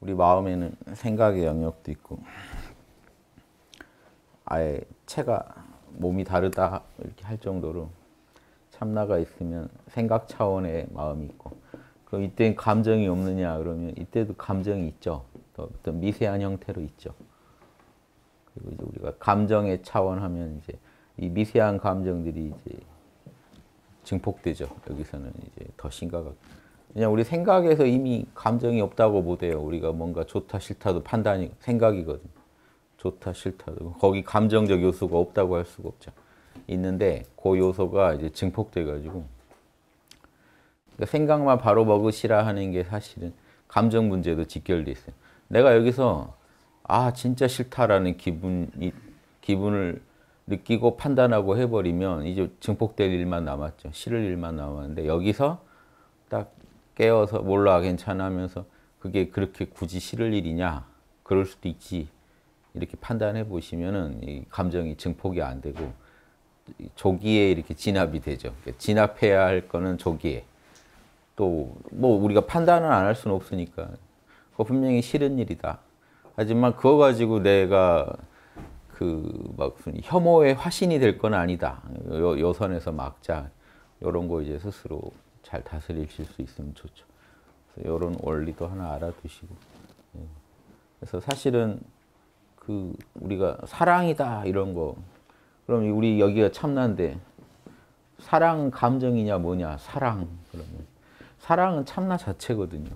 우리 마음에는 생각의 영역도 있고 아예 체가 몸이 다르다 이렇게 할 정도로 참나가 있으면 생각 차원의 마음이 있고 그럼 이때 감정이 없느냐 그러면 이때도 감정이 있죠. 어떤 미세한 형태로 있죠. 그리고 이제 우리가 감정의 차원 하면 이제 이 미세한 감정들이 이제 증폭되죠. 여기서는 이제 더 심각하게. 그냥 우리 생각에서 이미 감정이 없다고 보대요 우리가 뭔가 좋다 싫다도 판단이 생각이거든. 요 좋다 싫다도 거기 감정적 요소가 없다고 할 수가 없죠. 있는데 그 요소가 이제 증폭돼가지고 그러니까 생각만 바로 먹으시라 하는 게 사실은 감정 문제도 직결돼 있어요. 내가 여기서 아 진짜 싫다라는 기분이 기분을 느끼고 판단하고 해버리면 이제 증폭될 일만 남았죠. 싫을 일만 남았는데 여기서 딱 깨워서 몰라 괜찮아 하면서 그게 그렇게 굳이 싫을 일이냐 그럴 수도 있지 이렇게 판단해 보시면은 감정이 증폭이 안 되고 조기에 이렇게 진압이 되죠. 그러니까 진압해야 할 거는 조기에 또 뭐 우리가 판단은 안 할 수는 없으니까 그 분명히 싫은 일이다. 하지만 그거 가지고 내가 그막 혐오의 화신이 될 건 아니다. 여, 여선에서 막자 이런 거 이제 스스로 잘 다스리실 수 있으면 좋죠. 그래서 이런 원리도 하나 알아두시고. 예. 그래서 사실은 그 우리가 사랑이다 이런 거 그럼 우리 여기가 참난데 사랑 감정이냐 뭐냐 사랑 그러면 사랑은 참나 자체거든요.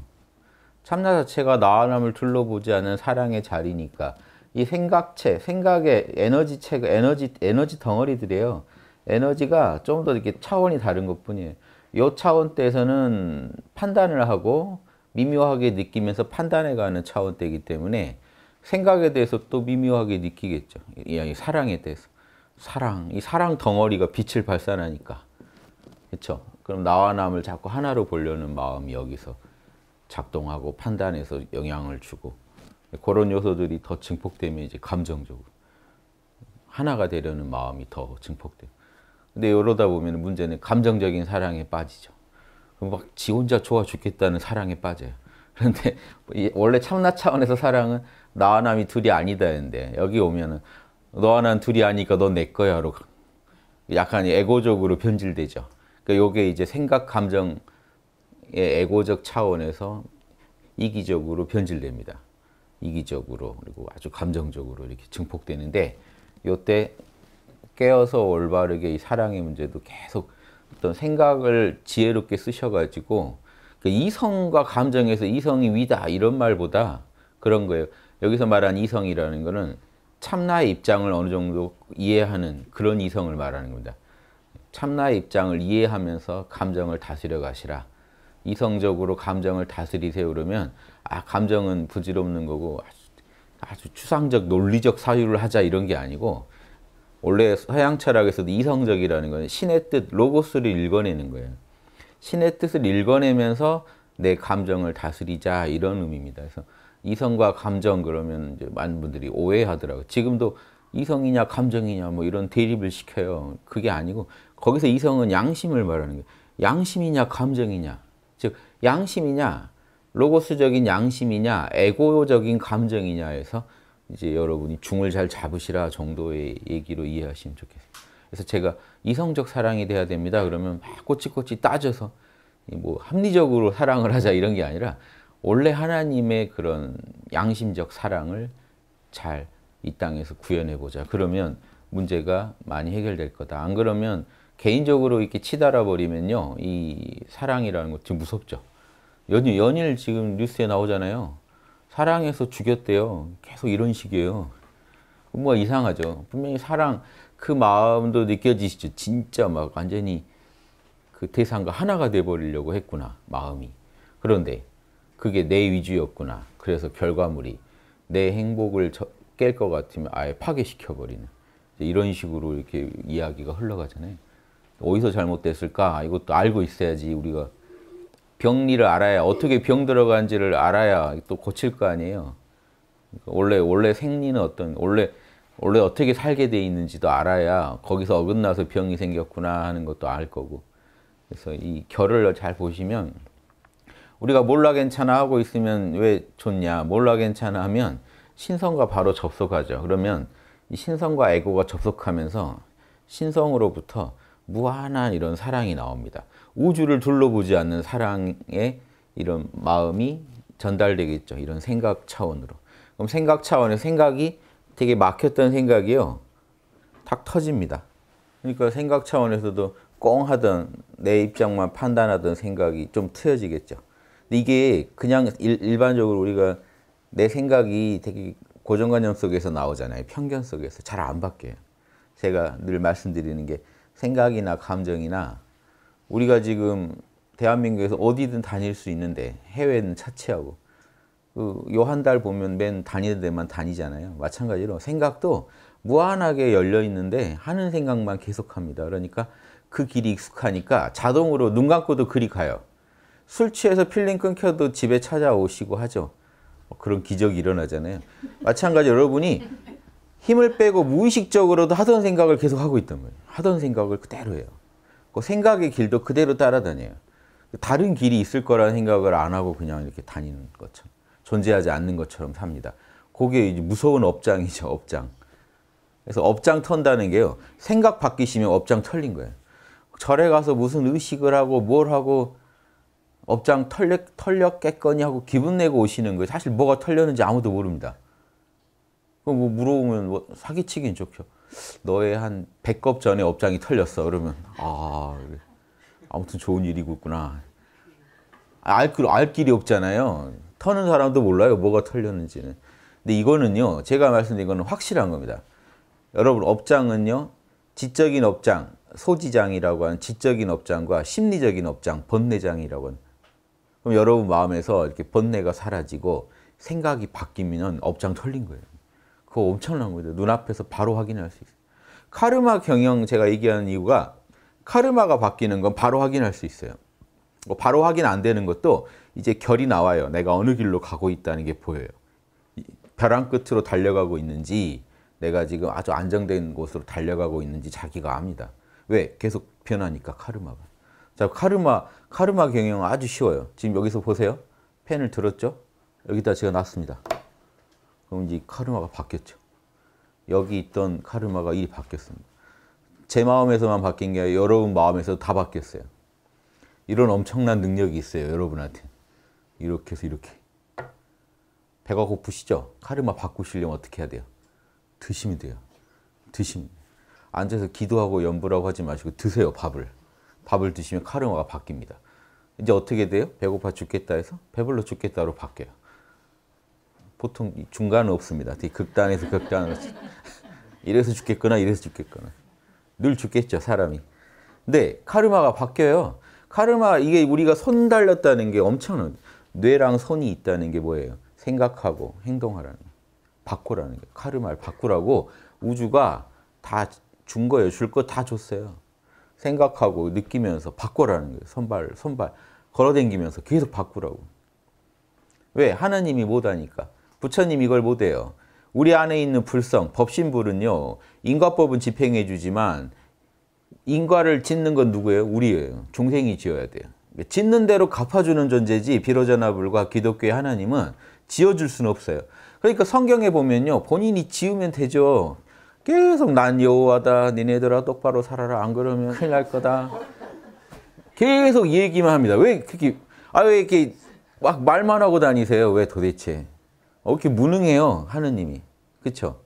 참나 자체가 나와 남을 둘러보지 않은 사랑의 자리니까 이 생각체, 생각의 에너지체, 에너지 에너지 덩어리들이에요. 에너지가 좀 더 이렇게 차원이 다른 것뿐이에요. 요 차원대에서는 판단을 하고 미묘하게 느끼면서 판단해가는 차원대이기 때문에 생각에 대해서 또 미묘하게 느끼겠죠. 이 사랑에 대해서. 사랑, 이 사랑 덩어리가 빛을 발산하니까. 그렇죠? 그럼 나와 남을 자꾸 하나로 보려는 마음이 여기서 작동하고 판단해서 영향을 주고 그런 요소들이 더 증폭되면 이제 감정적으로 하나가 되려는 마음이 더 증폭돼요. 근데 이러다 보면 문제는 감정적인 사랑에 빠지죠. 막지 혼자 좋아 죽겠다는 사랑에 빠져요. 그런데 원래 참나 차원에서 사랑은 나와 남이 둘이 아니다는데 여기 오면은 너와 난 둘이 아니까 넌내 거야로 약간 에고적으로 변질되죠. 그러니까 이게 이제 생각 감정의 에고적 차원에서 이기적으로 변질됩니다. 이기적으로 그리고 아주 감정적으로 이렇게 증폭되는데 요때 깨어서 올바르게 이 사랑의 문제도 계속 어떤 생각을 지혜롭게 쓰셔가지고 그 이성과 감정에서 이성이 위다 이런 말보다 그런 거예요. 여기서 말한 이성이라는 거는 참나의 입장을 어느 정도 이해하는 그런 이성을 말하는 겁니다. 참나의 입장을 이해하면서 감정을 다스려 가시라. 이성적으로 감정을 다스리세요 그러면 아 감정은 부질없는 거고 아주, 아주 추상적 논리적 사유를 하자 이런 게 아니고 원래 서양 철학에서도 이성적이라는 건 신의 뜻, 로고스를 읽어내는 거예요. 신의 뜻을 읽어내면서 내 감정을 다스리자 이런 의미입니다. 그래서 이성과 감정 그러면 이제 많은 분들이 오해하더라고요. 지금도 이성이냐 감정이냐 뭐 이런 대립을 시켜요. 그게 아니고 거기서 이성은 양심을 말하는 거예요. 양심이냐 감정이냐. 즉 양심이냐 로고스적인 양심이냐 에고적인 감정이냐에서 이제 여러분이 중을 잘 잡으시라 정도의 얘기로 이해하시면 좋겠어요. 그래서 제가 이성적 사랑이 돼야 됩니다. 그러면 막 꼬치꼬치 따져서 뭐 합리적으로 사랑을 하자 이런 게 아니라 원래 하나님의 그런 양심적 사랑을 잘 이 땅에서 구현해 보자. 그러면 문제가 많이 해결될 거다. 안 그러면 개인적으로 이렇게 치달아 버리면요. 이 사랑이라는 것지 무섭죠. 연 연일 지금 뉴스에 나오잖아요. 사랑해서 죽였대요. 계속 이런 식이에요. 뭔가 이상하죠. 분명히 사랑, 그 마음도 느껴지시죠. 진짜 막 완전히 그 대상과 하나가 돼버리려고 했구나, 마음이. 그런데 그게 내 위주였구나. 그래서 결과물이 내 행복을 깰 것 같으면 아예 파괴시켜버리는 이런 식으로 이렇게 이야기가 흘러가잖아요. 어디서 잘못됐을까? 이것도 알고 있어야지 우리가 병리를 알아야 어떻게 병 들어간지를 알아야 또 고칠 거 아니에요. 원래 원래 생리는 어떤 원래 원래 어떻게 살게 돼 있는지도 알아야 거기서 어긋나서 병이 생겼구나 하는 것도 알 거고. 그래서 이 결을 잘 보시면 우리가 몰라 괜찮아 하고 있으면 왜 좋냐? 몰라 괜찮아 하면 신성과 바로 접속하죠. 그러면 이 신성과 에고가 접속하면서 신성으로부터 무한한 이런 사랑이 나옵니다. 우주를 둘러보지 않는 사랑의 이런 마음이 전달되겠죠. 이런 생각 차원으로. 그럼 생각 차원의 생각이 되게 막혔던 생각이요. 탁 터집니다. 그러니까 생각 차원에서도 꽁 하던 내 입장만 판단하던 생각이 좀 트여지겠죠. 이게 그냥 일, 반적으로 우리가 내 생각이 되게 고정관념 속에서 나오잖아요. 편견 속에서 잘 안 바뀌어요. 제가 늘 말씀드리는 게 생각이나 감정이나 우리가 지금 대한민국에서 어디든 다닐 수 있는데 해외는 차치하고 그요한 달 보면 맨 다니는 데만 다니잖아요. 마찬가지로 생각도 무한하게 열려 있는데 하는 생각만 계속합니다. 그러니까 그 길이 익숙하니까 자동으로 눈 감고도 그리 가요. 술 취해서 필링 끊겨도 집에 찾아오시고 하죠. 뭐 그런 기적이 일어나잖아요. 마찬가지 로 여러분이 힘을 빼고 무의식적으로도 하던 생각을 계속 하고 있던 거예요. 하던 생각을 그대로 해요. 그 생각의 길도 그대로 따라다녀요. 다른 길이 있을 거라는 생각을 안 하고 그냥 이렇게 다니는 것처럼 존재하지 않는 것처럼 삽니다. 그게 이제 무서운 업장이죠. 업장. 그래서 업장 턴다는 게요. 생각 바뀌시면 업장 털린 거예요. 절에 가서 무슨 의식을 하고 뭘 하고 업장 털렸, 털렸겠거니 하고 기분 내고 오시는 거예요. 사실 뭐가 털렸는지 아무도 모릅니다. 그럼 뭐 물어보면 뭐 사기치긴 좋죠. 너의 한 100겁 전에 업장이 털렸어. 그러면 아 아무튼 좋은 일이구나 알, 그, 알 길이 없잖아요. 터는 사람도 몰라요. 뭐가 털렸는지는. 근데 이거는요. 제가 말씀드린 거는 확실한 겁니다. 여러분 업장은요. 지적인 업장, 소지장이라고 하는 지적인 업장과 심리적인 업장, 번뇌장이라고 하는 그럼 여러분 마음에서 이렇게 번뇌가 사라지고 생각이 바뀌면 업장 털린 거예요. 그거 엄청난 거예요. 눈앞에서 바로 확인할 수 있어요. 카르마 경영 제가 얘기하는 이유가 카르마가 바뀌는 건 바로 확인할 수 있어요. 뭐 바로 확인 안 되는 것도 이제 결이 나와요. 내가 어느 길로 가고 있다는 게 보여요. 벼랑 끝으로 달려가고 있는지 내가 지금 아주 안정된 곳으로 달려가고 있는지 자기가 압니다. 왜? 계속 변하니까 카르마가. 자, 카르마, 카르마 경영 아주 쉬워요. 지금 여기서 보세요. 펜을 들었죠? 여기다 제가 놨습니다. 그럼 이제 카르마가 바뀌었죠. 여기 있던 카르마가 일이 바뀌었습니다. 제 마음에서만 바뀐 게 아니라 여러분 마음에서 다 바뀌었어요. 이런 엄청난 능력이 있어요, 여러분한테. 이렇게 해서 이렇게. 배가 고프시죠? 카르마 바꾸시려면 어떻게 해야 돼요? 드시면 돼요. 드시면. 앉아서 기도하고 연부라고 하지 마시고 드세요, 밥을. 밥을 드시면 카르마가 바뀝니다. 이제 어떻게 돼요? 배고파 죽겠다 해서 배불러 죽겠다로 바뀌어요. 보통 중간은 없습니다. 되게 극단에서 극단으로 이래서 죽겠거나 이래서 죽겠거나 늘 죽겠죠 사람이. 근데 카르마가 바뀌어요. 카르마 이게 우리가 손 달렸다는 게 엄청난 뇌랑 손이 있다는 게 뭐예요? 생각하고 행동하라는 바꾸라는 게 카르마를 바꾸라고 우주가 다 준 거예요. 줄 거 다 줬어요. 생각하고 느끼면서 바꾸라는 거예요. 선발 선발 걸어댕기면서 계속 바꾸라고. 왜? 하나님이 못하니까. 부처님 이걸 못해요. 우리 안에 있는 불성, 법신불은요. 인과법은 집행해 주지만 인과를 짓는 건 누구예요? 우리예요. 종생이 지어야 돼요. 짓는 대로 갚아주는 존재지 비로자나 불과 기독교의 하나님은 지어줄 수는 없어요. 그러니까 성경에 보면요. 본인이 지으면 되죠. 계속 난 여호와다. 니네들아 똑바로 살아라. 안 그러면 큰일 날 거다. 계속 얘기만 합니다. 왜 그렇게 아 왜 이렇게 막 말만 하고 다니세요? 왜 도대체? 어떻게 무능해요 하느님이 그렇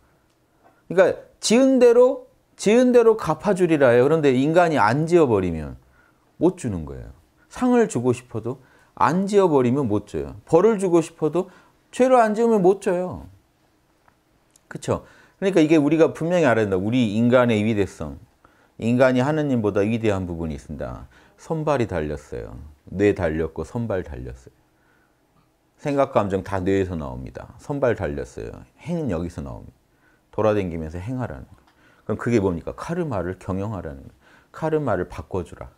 그러니까 지은 대로 지은 대로 갚아주리라 해요. 그런데 인간이 안 지어버리면 못 주는 거예요. 상을 주고 싶어도 안 지어버리면 못 줘요. 벌을 주고 싶어도 죄를 안 지으면 못 줘요. 그렇 그러니까 이게 우리가 분명히 알아야 된다. 우리 인간의 위대성. 인간이 하느님보다 위대한 부분이 있습니다. 선발이 달렸어요. 뇌 달렸고 선발 달렸어요. 생각, 감정 다 뇌에서 나옵니다. 선발 달렸어요. 행은 여기서 나옵니다. 돌아다니면서 행하라는 거. 그럼 그게 뭡니까? 카르마를 경영하라는 거. 카르마를 바꿔주라.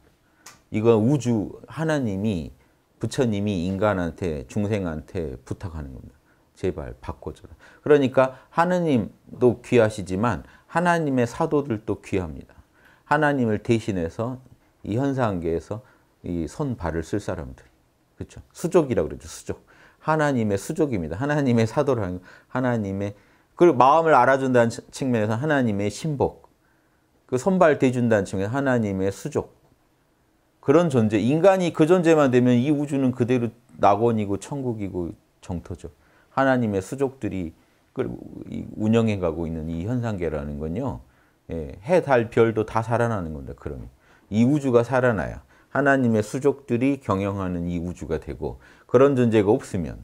이건 우주 하나님이 부처님이 인간한테 중생한테 부탁하는 겁니다. 제발 바꿔줘라. 그러니까 하느님도 귀하시지만 하나님의 사도들도 귀합니다. 하나님을 대신해서 이 현상계에서 이 손발을 쓸 사람들. 그렇죠? 수족이라고 그러죠. 수족. 하나님의 수족입니다. 하나님의 사도라는 하나님의 그리고 마음을 알아준다는 측면에서 하나님의 신복, 그 선발 대준다는 측면에서 하나님의 수족 그런 존재, 인간이 그 존재만 되면 이 우주는 그대로 낙원이고 천국이고 정토죠. 하나님의 수족들이 그 운영해 가고 있는 이 현상계라는 건요. 예, 해, 달, 별도 다 살아나는 겁니다. 그러면 이 우주가 살아나야 하나님의 수족들이 경영하는 이 우주가 되고 그런 존재가 없으면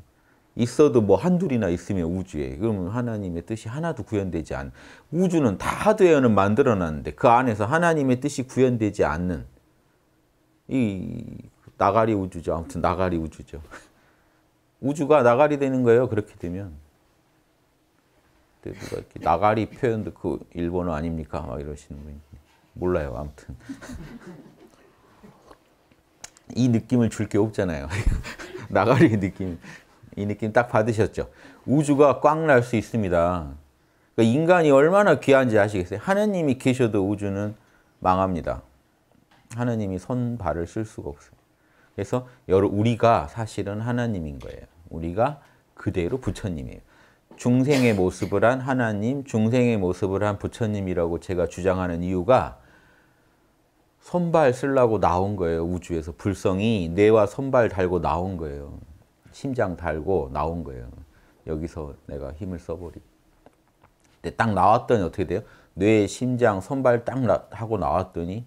있어도 뭐 한둘이나 있으면 우주에 그러면 하나님의 뜻이 하나도 구현되지 않 우주는 다 하드웨어는 만들어놨는데 그 안에서 하나님의 뜻이 구현되지 않는 이 나가리 우주죠. 아무튼 나가리 우주죠. 우주가 나가리 되는 거예요. 그렇게 되면. 뭐 이렇게 나가리 표현도 그 일본어 아닙니까? 막 이러시는 분이 몰라요. 아무튼 이 느낌을 줄 게 없잖아요. 나가리 느낌, 이 느낌 딱 받으셨죠? 우주가 꽝 날 수 있습니다. 그러니까 인간이 얼마나 귀한지 아시겠어요? 하느님이 계셔도 우주는 망합니다. 하느님이 손, 발을 쓸 수가 없어요. 그래서 여러 우리가 사실은 하나님인 거예요. 우리가 그대로 부처님이에요. 중생의 모습을 한 하나님, 중생의 모습을 한 부처님이라고 제가 주장하는 이유가 손발 쓰려고 나온 거예요. 우주에서 불성이 뇌와 선발 달고 나온 거예요. 심장 달고 나온 거예요. 여기서 내가 힘을 써버리. 근데 딱 나왔더니 어떻게 돼요? 뇌, 심장, 선발 딱 나, 하고 나왔더니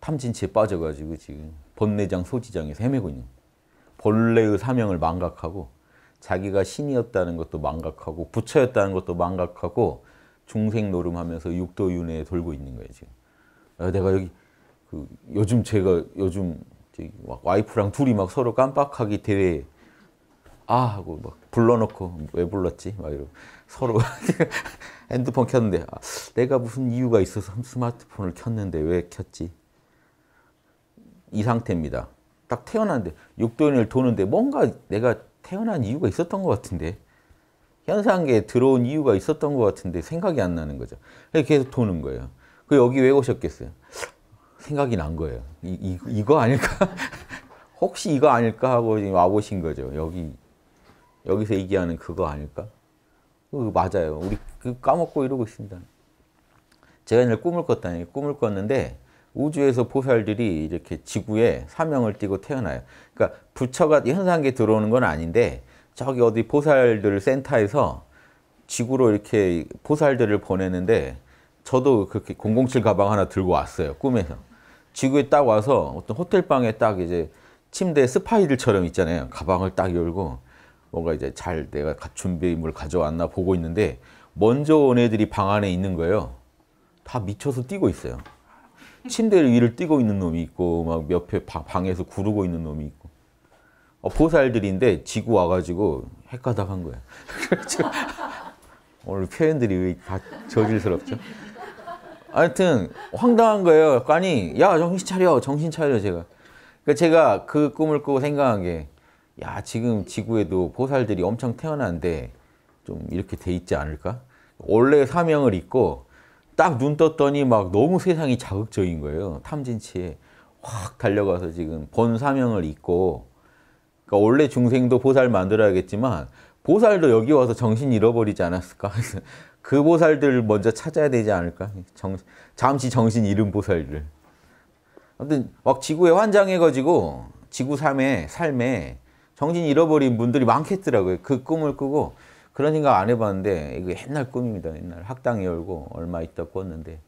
탐진치에 빠져가지고 지금 번뇌장, 소지장에 헤매고 있는 본래의 사명을 망각하고 자기가 신이었다는 것도 망각하고 부처였다는 것도 망각하고 중생 노름하면서 육도윤회에 돌고 있는 거예요 지금. 아, 내가 여기 그 요즘 제가 요즘 와이프랑 둘이 막 서로 깜빡하기 대회 아 하고 막 불러놓고 왜 불렀지 막 이러고 서로 핸드폰 켰는데 아, 내가 무슨 이유가 있어서 스마트폰을 켰는데 왜 켰지 이 상태입니다 딱 태어났는데 육도인을 도는데 뭔가 내가 태어난 이유가 있었던 것 같은데 현상계에 들어온 이유가 있었던 것 같은데 생각이 안 나는 거죠 계속 도는 거예요 그 여기 왜 오셨겠어요? 생각이 난 거예요. 이, 이, 거 아닐까? 혹시 이거 아닐까 하고 와보신 거죠. 여기, 여기서 얘기하는 그거 아닐까? 그 맞아요. 우리 그 까먹고 이러고 있습니다. 제가 이제 꿈을 꿨다니, 꿈을 꿨는데, 우주에서 보살들이 이렇게 지구에 사명을 띠고 태어나요. 그러니까 부처가 현상계 들어오는 건 아닌데, 저기 어디 보살들 센터에서 지구로 이렇게 보살들을 보내는데, 저도 그렇게 007 가방 하나 들고 왔어요. 꿈에서. 지구에 딱 와서 어떤 호텔방에 딱 이제 침대 스파이들처럼 있잖아요. 가방을 딱 열고 뭔가 이제 잘 내가 준비물 가져왔나 보고 있는데 먼저 온 애들이 방 안에 있는 거예요. 다 미쳐서 뛰고 있어요. 침대 위를 뛰고 있는 놈이 있고 막 옆에 방에서 구르고 있는 놈이 있고 어, 보살들인데 지구 와가지고 헷가닥한 거야. 그렇죠. 오늘 표현들이 다 저질스럽죠. 하여튼 황당한 거예요. 아니, 야 정신 차려, 정신 차려 제가. 그 제가 그 꿈을 꾸고 생각한 게, 야 지금 지구에도 보살들이 엄청 태어난데 좀 이렇게 돼 있지 않을까? 원래 사명을 잊고 딱 눈 떴더니 막 너무 세상이 자극적인 거예요. 탐진치에 확 달려가서 지금 본 사명을 잊고, 그러니까 원래 중생도 보살 만들어야겠지만 보살도 여기 와서 정신 잃어버리지 않았을까? 그보살들 먼저 찾아야 되지 않을까? 정, 잠시 정신 잃은 보살들. 아무튼 막 지구에 환장해가지고 지구 삶에 삶에 정신 잃어버린 분들이 많겠더라고요. 그 꿈을 꾸고 그런 생각 안 해봤는데 이거 옛날 꿈입니다. 옛날 학당 열고 얼마 있다 꿨는데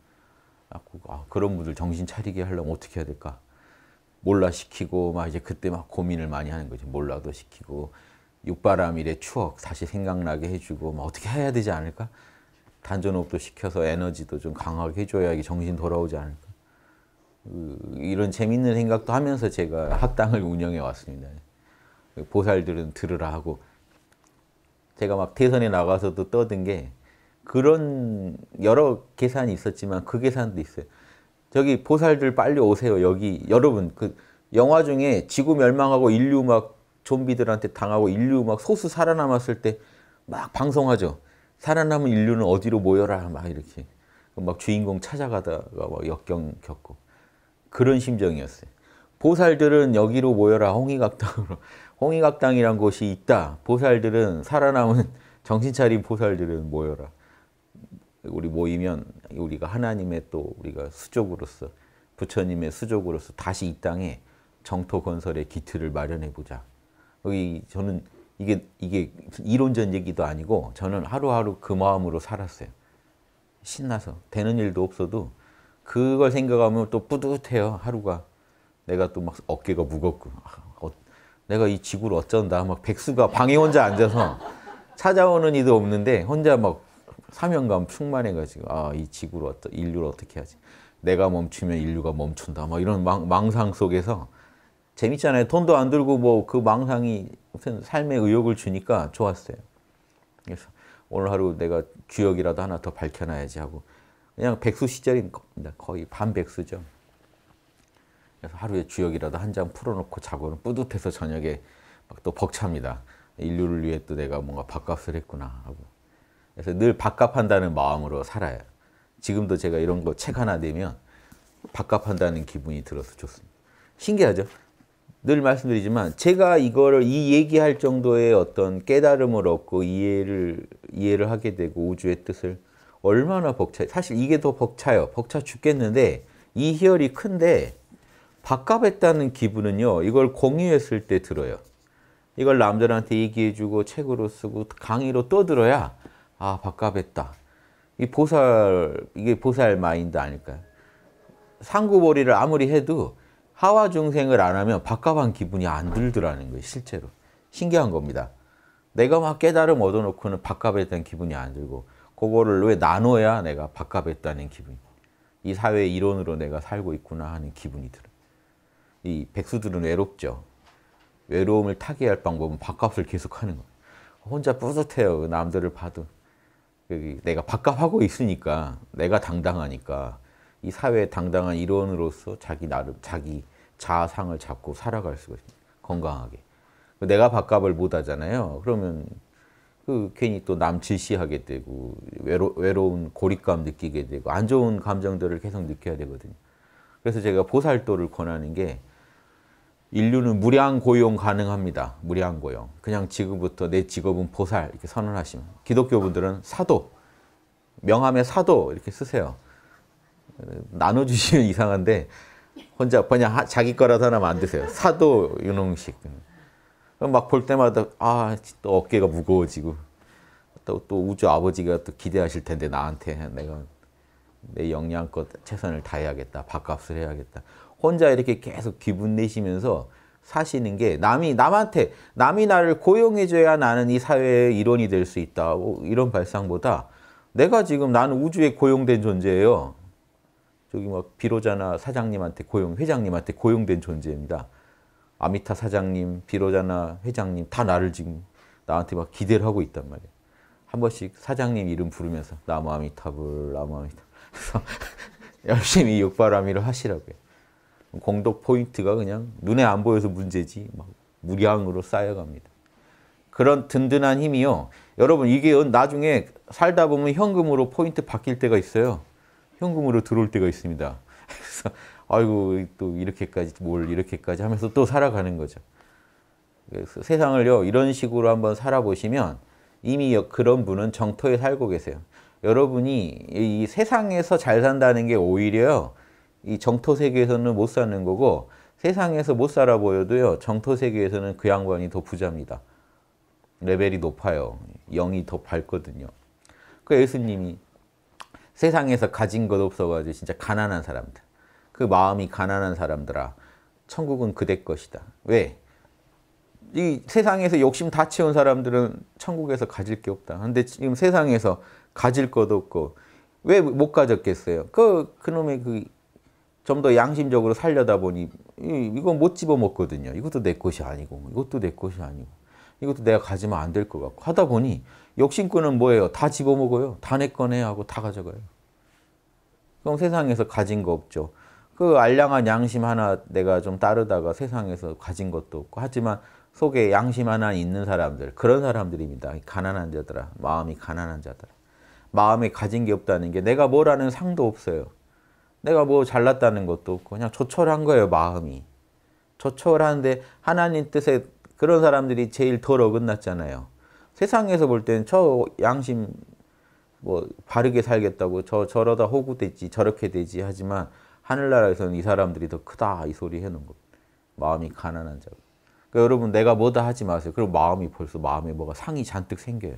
아, 그, 아, 그런 분들 정신 차리게 하려면 어떻게 해야 될까? 몰라 시키고 막 이제 그때 막 고민을 많이 하는 거죠. 몰라도 시키고 육바람일의 추억 다시 생각나게 해주고 막 어떻게 해야 되지 않을까? 단전옥도 시켜서 에너지도 좀 강하게 해줘야 이게 정신 돌아오지 않을까. 그, 이런 재밌는 생각도 하면서 제가 학당을 운영해 왔습니다. 보살들은 들으라 하고 제가 막 대선에 나가서도 떠든 게 그런 여러 계산이 있었지만 그 계산도 있어요. 저기 보살들 빨리 오세요. 여기 여러분 그 영화 중에 지구 멸망하고 인류 막 좀비들한테 당하고 인류 막 소수 살아남았을 때 막 방송하죠. 살아남은 인류는 어디로 모여라 막 이렇게 막 주인공 찾아가다가 막 역경 겪고 그런 심정이었어요. 보살들은 여기로 모여라 홍의각당으로 홍의각당이란 곳이 있다. 보살들은 살아남은 정신 차린 보살들은 모여라. 우리 모이면 우리가 하나님의 또 우리가 수족으로서 부처님의 수족으로서 다시 이 땅에 정토 건설의 기틀을 마련해 보자. 여기 저는 이게 이게 이론전 얘기도 아니고 저는 하루하루 그 마음으로 살았어요. 신나서 되는 일도 없어도 그걸 생각하면 또 뿌듯해요. 하루가 내가 또 막 어깨가 무겁고 아, 어, 내가 이 지구를 어쩐다 막 백수가 방에 혼자 앉아서 찾아오는 이도 없는데 혼자 막 사명감 충만해가지고 아이 지구를 어떠, 인류를 어떻게 하지 내가 멈추면 인류가 멈춘다 막 이런 망, 망상 속에서 재밌잖아요. 돈도 안 들고 뭐 그 망상이 무슨 삶의 의욕을 주니까 좋았어요. 그래서 오늘 하루 내가 주역이라도 하나 더 밝혀놔야지 하고 그냥 백수 시절인 겁니다. 거의 반백수죠. 그래서 하루에 주역이라도 한 장 풀어놓고 자고는 뿌듯해서 저녁에 막또 벅찹니다. 인류를 위해 또 내가 뭔가 밥값을 했구나 하고. 그래서 늘 밥값한다는 마음으로 살아요. 지금도 제가 이런 거 책 하나 내면 밥값한다는 기분이 들어서 좋습니다. 신기하죠? 늘 말씀드리지만 제가 이거를 이 얘기할 정도의 어떤 깨달음을 얻고 이해를 이해를 하게 되고 우주의 뜻을 얼마나 벅차 사실 이게 더 벅차요. 벅차 죽겠는데 이 희열이 큰데 박값했다는 기분은요. 이걸 공유했을 때 들어요. 이걸 남들한테 얘기해주고 책으로 쓰고 강의로 또 들어야 아 박값했다. 이 보살 이게 보살 마인드 아닐까요? 상구보리를 아무리 해도 하와 중생을 안 하면 바가한 기분이 안 들더라는 거예요. 실제로. 신기한 겁니다. 내가 막 깨달음 얻어놓고는 바값에 대한 기분이 안 들고 그거를 왜 나눠야 내가 바값에 있다는 기분 이 사회의 이론으로 내가 살고 있구나 하는 기분이 들어요. 이 백수들은 외롭죠. 외로움을 타개할 방법은 밥값을 계속하는 거예요. 혼자 뿌듯해요. 그 남들을 봐도. 내가 밥값하고 있으니까 내가 당당하니까 이 사회의 당당한 일원으로서 자기 나름 자기 자아상을 잡고 살아갈 수가 있습니다. 건강하게. 그 내가 밥값을 못 하잖아요. 그러면 그 괜히 또 남 질시하게 되고 외로, 외로운 고립감 느끼게 되고 안 좋은 감정들을 계속 느껴야 되거든요. 그래서 제가 보살도를 권하는 게 인류는 무량 고용 가능합니다. 무량 고용. 그냥 지금부터 내 직업은 보살 이렇게 선언하시면 기독교 분들은 사도 명함에 사도 이렇게 쓰세요. 나눠주시면 이상한데 혼자 그냥 자기 거라서 하나 만드세요. 사도 윤홍식막 볼 때마다 아 또 어깨가 무거워지고 또, 또 우주 아버지가 또 기대하실 텐데 나한테 내가 내 역량껏 최선을 다해야겠다. 밥값을 해야겠다. 혼자 이렇게 계속 기분 내시면서 사시는 게 남이 남한테 남이 나를 고용해 줘야 나는 이 사회의 일원이 될 수 있다. 뭐 이런 발상보다 내가 지금 나는 우주에 고용된 존재예요. 저기 뭐 비로자나 사장님한테 고용, 회장님한테 고용된 존재입니다. 아미타 사장님, 비로자나 회장님 다 나를 지금 나한테 막 기대를 하고 있단 말이에요. 한 번씩 사장님 이름 부르면서 나무 아미타불, 나무 아미타. 열심히 욕바람이를 하시라고요. 공덕 포인트가 그냥 눈에 안 보여서 문제지 막 무량으로 쌓여갑니다. 그런 든든한 힘이요. 여러분 이게 나중에 살다 보면 현금으로 포인트 바뀔 때가 있어요. 현금으로 들어올 때가 있습니다. 그래서 아이고 또 이렇게까지 뭘 이렇게까지 하면서 또 살아가는 거죠. 그래서 세상을요 이런 식으로 한번 살아보시면 이미 그런 분은 정토에 살고 계세요. 여러분이 이 세상에서 잘 산다는 게 오히려 이 정토 세계에서는 못 사는 거고 세상에서 못 살아 보여도요 정토 세계에서는 그 양반이 더 부자입니다. 레벨이 높아요. 영이 더 밝거든요. 그 예수님이 세상에서 가진 것 없어가지고 진짜 가난한 사람들. 그 마음이 가난한 사람들아. 천국은 그대 것이다. 왜? 이 세상에서 욕심 다 채운 사람들은 천국에서 가질 게 없다. 근데 지금 세상에서 가질 것도 없고 왜 못 가졌겠어요? 그 그놈의 그 좀 더 양심적으로 살려다 보니 이건 못 집어 먹거든요. 이것도 내 것이 아니고 이것도 내 것이 아니고 이것도 내가 가지면 안 될 것 같고 하다 보니 욕심꾼은 뭐예요? 다 집어먹어요. 다내 거네 하고 다 가져가요. 그럼 세상에서 가진 거 없죠. 그 알량한 양심 하나 내가 좀 따르다가 세상에서 가진 것도 없고 하지만 속에 양심 하나 있는 사람들 그런 사람들입니다. 가난한 자들아 마음이 가난한 자들아 마음에 가진 게 없다는 게 내가 뭐라는 상도 없어요. 내가 뭐 잘났다는 것도 없고 그냥 조촐한 거예요 마음이. 조촐한데 하나님 뜻에 그런 사람들이 제일 덜 어긋났잖아요. 세상에서 볼 때는 저 양심 뭐 바르게 살겠다고 저 저러다 호구되지 저렇게 되지 하지만 하늘나라에서는 이 사람들이 더 크다 이 소리 해놓은 것 마음이 가난한 자고. 그러니까 여러분 내가 뭐다 하지 마세요. 그럼 마음이 벌써 마음에 뭐가 상이 잔뜩 생겨요.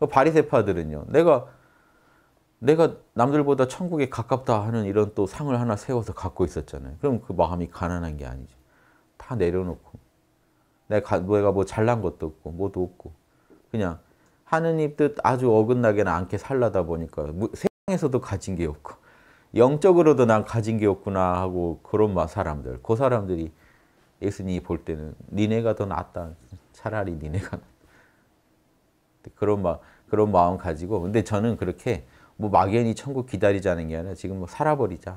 그 바리새파들은요. 내가 내가 남들보다 천국에 가깝다 하는 이런 또 상을 하나 세워서 갖고 있었잖아요. 그럼 그 마음이 가난한 게 아니죠. 다 내려놓고 내가 내가 뭐 잘난 것도 없고 뭐도 없고 그냥 하느님 뜻 아주 어긋나게는 않게 살라다 보니까 세상에서도 가진 게 없고 영적으로도 난 가진 게 없구나 하고 그런 막 사람들 그 사람들이 예수님이 볼 때는 니네가 더 낫다 차라리 니네가 그런 막 그런 마음 가지고 근데 저는 그렇게 뭐 막연히 천국 기다리자는 게 아니라 지금 뭐 살아버리자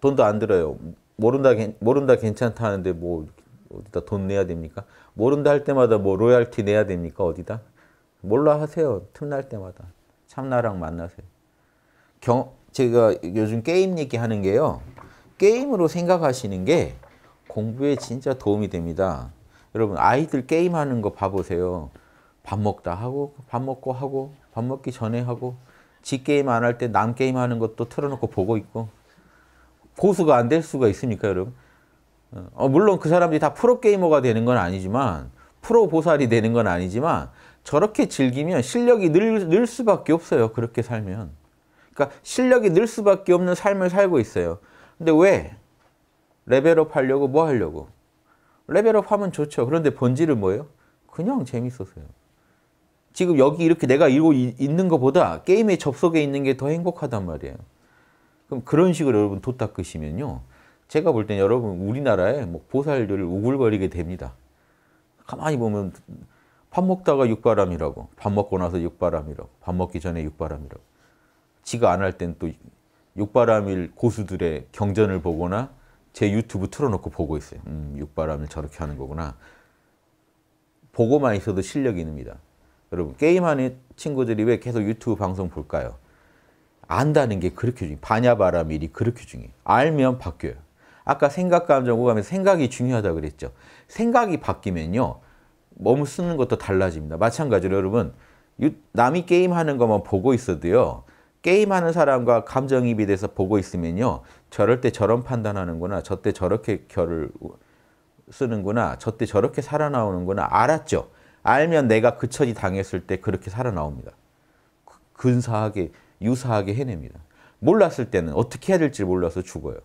돈도 안 들어요 모른다 모른다 괜찮다 하는데 뭐 어디다 돈 내야 됩니까? 모른다 할 때마다 뭐 로얄티 내야 됩니까? 어디다? 몰라 하세요. 틈날 때마다. 참나랑 만나세요. 경, 제가 요즘 게임 얘기하는 게요. 게임으로 생각하시는 게 공부에 진짜 도움이 됩니다. 여러분 아이들 게임하는 거 봐보세요. 밥 먹다 하고 밥 먹고 하고 밥 먹기 전에 하고 지 게임 안 할 때 남 게임 하는 것도 틀어놓고 보고 있고 고수가 안 될 수가 있으니까 여러분. 어, 물론 그 사람들이 다 프로게이머가 되는 건 아니지만 프로 보살이 되는 건 아니지만 저렇게 즐기면 실력이 늘, 늘 수밖에 없어요. 그렇게 살면. 그러니까 실력이 늘 수밖에 없는 삶을 살고 있어요. 근데 왜? 레벨업 하려고 뭐 하려고? 레벨업 하면 좋죠. 그런데 본질은 뭐예요? 그냥 재밌었어요. 지금 여기 이렇게 내가 이러고 있는 것보다 게임에 접속해 있는 게 더 행복하단 말이에요. 그럼 그런 식으로 여러분 돗닦으시면요. 제가 볼 땐 여러분 우리나라에 뭐 보살들 을 우글거리게 됩니다. 가만히 보면 밥 먹다가 육바람이라고 밥 먹고 나서 육바람이라고 밥 먹기 전에 육바람이라고 지가 안 할 땐 또 육바람일 고수들의 경전을 보거나 제 유튜브 틀어놓고 보고 있어요. 음, 육바람을 저렇게 하는 거구나. 보고만 있어도 실력이 있습니다. 여러분 게임하는 친구들이 왜 계속 유튜브 방송 볼까요? 안다는 게 그렇게 중요해. 반야바람일이 그렇게 중요해. 알면 바뀌어요. 아까 생각, 감정, 오감에서 생각이 중요하다 고 그랬죠. 생각이 바뀌면요. 몸 쓰는 것도 달라집니다. 마찬가지로 여러분 남이 게임하는 것만 보고 있어도요. 게임하는 사람과 감정입이 돼서 보고 있으면요. 저럴 때 저런 판단하는구나. 저때 저렇게 결을 쓰는구나. 저때 저렇게 살아나오는구나. 알았죠. 알면 내가 그 처지 당했을 때 그렇게 살아나옵니다. 그, 근사하게, 유사하게 해냅니다. 몰랐을 때는 어떻게 해야 될지 몰라서 죽어요.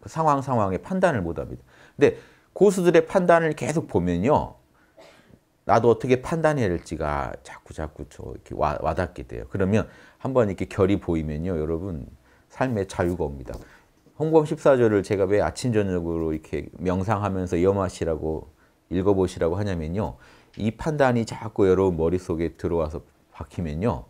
그 상황 상황의 판단을 못합니다. 근데 고수들의 판단을 계속 보면요. 나도 어떻게 판단해야 될지가 자꾸 자꾸 저 이렇게 와, 닿게 돼요. 그러면 한번 이렇게 결이 보이면요. 여러분 삶의 자유가 옵니다. 홍범 14절을 제가 왜 아침 저녁으로 이렇게 명상하면서 염하시라고 읽어보시라고 하냐면요. 이 판단이 자꾸 여러분 머릿속에 들어와서 박히면요.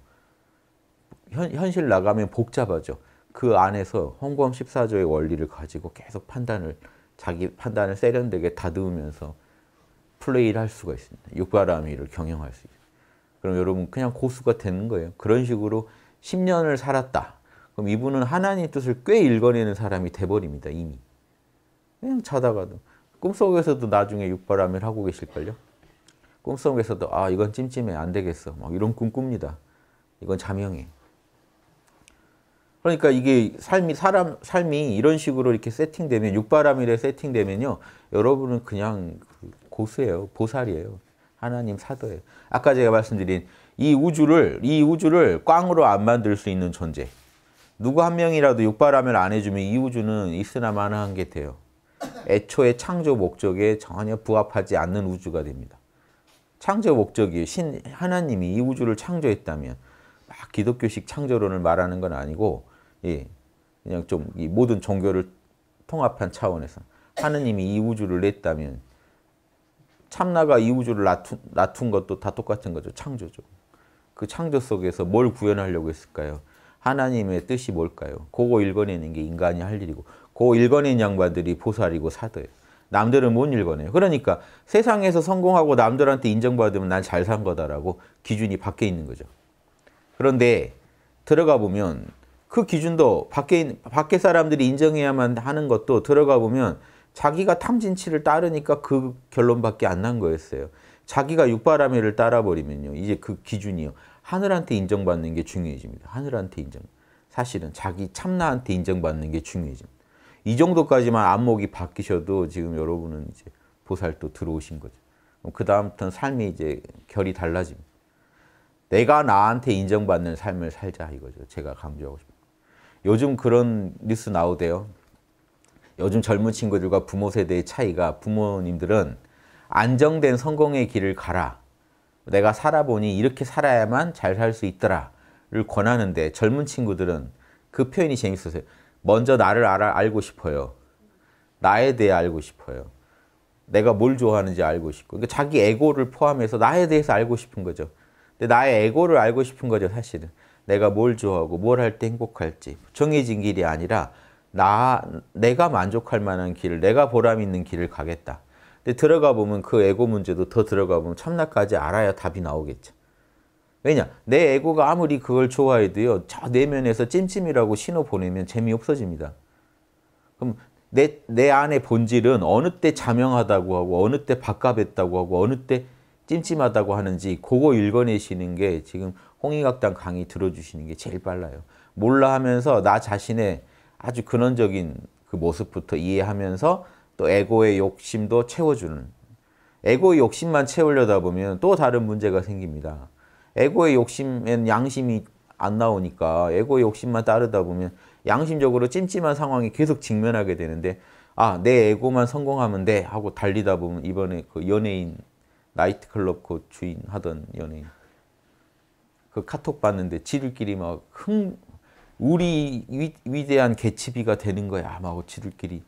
현, 현실 나가면 복잡하죠. 그 안에서 헌법 14조의 원리를 가지고 계속 판단을 자기 판단을 세련되게 다듬으면서 플레이를 할 수가 있습니다. 육바라미를 경영할 수 있어요. 그럼 여러분 그냥 고수가 되는 거예요. 그런 식으로 10년을 살았다. 그럼 이분은 하나님 뜻을 꽤 읽어내는 사람이 돼버립니다. 이미. 그냥 자다가도. 꿈속에서도 나중에 육바라밀 하고 계실걸요? 꿈속에서도 아 이건 찜찜해 안 되겠어 막 이런 꿈 꿉니다. 이건 자명해. 그러니까 이게 삶이 사람 삶이 이런 식으로 이렇게 세팅되면 육바람일에 세팅되면요 여러분은 그냥 고수예요 보살이에요 하나님 사도예요 아까 제가 말씀드린 이 우주를 이 우주를 꽝으로 안 만들 수 있는 존재 누구 한 명이라도 육바람을 안 해주면 이 우주는 있으나 마나한 게 돼요 애초에 창조 목적에 전혀 부합하지 않는 우주가 됩니다 창조 목적이 요신 하나님이 이 우주를 창조했다면 막 기독교식 창조론을 말하는 건 아니고 예, 그냥 좀 이 모든 종교를 통합한 차원에서 하느님이 이 우주를 냈다면 참나가 이 우주를 나둔 나툰 것도 다 똑같은 거죠. 창조죠. 그 창조 속에서 뭘 구현하려고 했을까요? 하나님의 뜻이 뭘까요? 그거 읽어내는 게 인간이 할 일이고 그 읽어낸 양반들이 보살이고 사도예요. 남들은 못 읽어내요. 그러니까 세상에서 성공하고 남들한테 인정받으면 난 잘 산 거다라고 기준이 밖에 있는 거죠. 그런데 들어가 보면 그 기준도 밖에 밖에 사람들이 인정해야만 하는 것도 들어가 보면 자기가 탐진치를 따르니까 그 결론밖에 안 난 거였어요. 자기가 육바라밀을 따라버리면요. 이제 그 기준이요. 하늘한테 인정받는 게 중요해집니다. 하늘한테 인정. 사실은 자기 참나한테 인정받는 게 중요해집니다. 이 정도까지만 안목이 바뀌셔도 지금 여러분은 이제 보살도 들어오신 거죠. 그 다음부터는 삶이 이제 결이 달라집니다. 내가 나한테 인정받는 삶을 살자 이거죠. 제가 강조하고 싶어요. 요즘 그런 뉴스 나오대요. 요즘 젊은 친구들과 부모 세대의 차이가 부모님들은 안정된 성공의 길을 가라. 내가 살아보니 이렇게 살아야만 잘 살 수 있더라를 권하는데 젊은 친구들은 그 표현이 재밌었어요. 먼저 나를 알아, 알고 싶어요. 나에 대해 알고 싶어요. 내가 뭘 좋아하는지 알고 싶고 그러니까 자기 에고를 포함해서 나에 대해서 알고 싶은 거죠. 근데 나의 에고를 알고 싶은 거죠 사실은. 내가 뭘 좋아하고 뭘 할 때 행복할지 정해진 길이 아니라 나 내가 만족할 만한 길, 내가 보람 있는 길을 가겠다. 근데 들어가 보면 그 에고 문제도 더 들어가 보면 참나까지 알아야 답이 나오겠죠. 왜냐? 내 에고가 아무리 그걸 좋아해도요. 저 내면에서 찜찜이라고 신호 보내면 재미없어집니다. 그럼 내, 내 안의 본질은 어느 때 자명하다고 하고 어느 때 바깝다고 하고 어느 때 찜찜하다고 하는지 그거 읽어내시는 게 지금 홍익학당 강의 들어주시는 게 제일 빨라요. 몰라 하면서 나 자신의 아주 근원적인 그 모습부터 이해하면서 또 에고의 욕심도 채워주는 에고의 욕심만 채우려다 보면 또 다른 문제가 생깁니다. 에고의 욕심엔 양심이 안 나오니까 에고의 욕심만 따르다 보면 양심적으로 찜찜한 상황에 계속 직면하게 되는데 아, 내 에고만 성공하면 돼 하고 달리다 보면 이번에 그 연예인 나이트클럽 그 주인 하던 연예인 그 카톡 봤는데 지들끼리 막 흥, 우리 위, 위대한 개치비가 되는 거야. 막 그 지들끼리.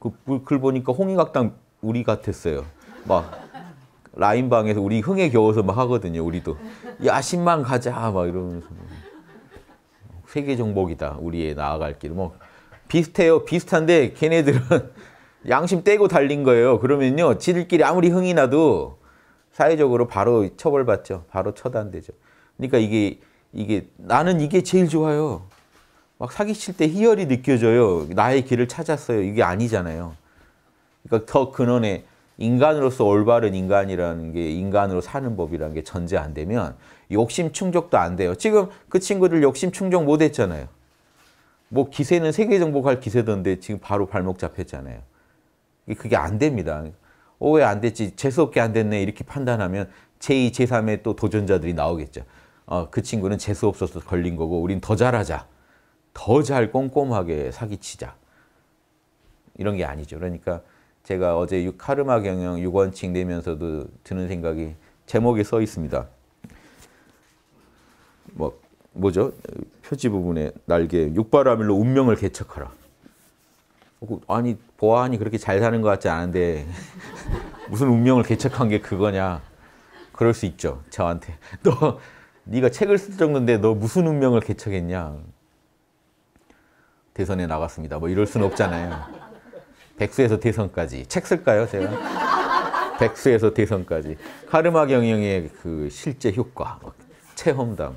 그 글 보니까 홍익학당 우리 같았어요. 막 라인방에서 우리 흥에 겨워서 막 하거든요. 우리도. 야, 심만 가자. 막 이러면서. 뭐. 세계 정복이다. 우리의 나아갈 길. 뭐 비슷해요. 비슷한데 걔네들은 양심 떼고 달린 거예요. 그러면요. 지들끼리 아무리 흥이 나도 사회적으로 바로 처벌받죠. 바로 처단되죠. 그러니까 이게 이게 나는 이게 제일 좋아요. 막 사기칠 때 희열이 느껴져요. 나의 길을 찾았어요. 이게 아니잖아요. 그러니까 더 근원에 인간으로서 올바른 인간이라는 게 인간으로 사는 법이라는 게 전제 안 되면 욕심 충족도 안 돼요. 지금 그 친구들 욕심 충족 못 했잖아요. 뭐 기세는 세계 정복할 기세던데 지금 바로 발목 잡혔잖아요. 그게 안 됩니다. 어, 왜 안 됐지? 재수없게 안 됐네. 이렇게 판단하면 제2, 제3의 또 도전자들이 나오겠죠. 어, 그 친구는 재수 없어서 걸린 거고 우린 더 잘하자. 더 잘 꼼꼼하게 사기치자. 이런 게 아니죠. 그러니까 제가 어제 카르마 경영 6원칙 내면서도 드는 생각이 제목에 써 있습니다. 뭐 뭐죠? 표지 부분에 날개 육바라밀로 운명을 개척하라. 어, 그 아니 보아하 그렇게 잘 사는 것 같지 않은데 무슨 운명을 개척한 게 그거냐? 그럴 수 있죠. 저한테 너 네가 책을 쓸 정도인데 너 무슨 운명을 개척했냐. 대선에 나갔습니다. 뭐 이럴 순 없잖아요. 백수에서 대선까지. 책 쓸까요, 제가? 백수에서 대선까지. 카르마 경영의 그 실제 효과, 뭐 체험담.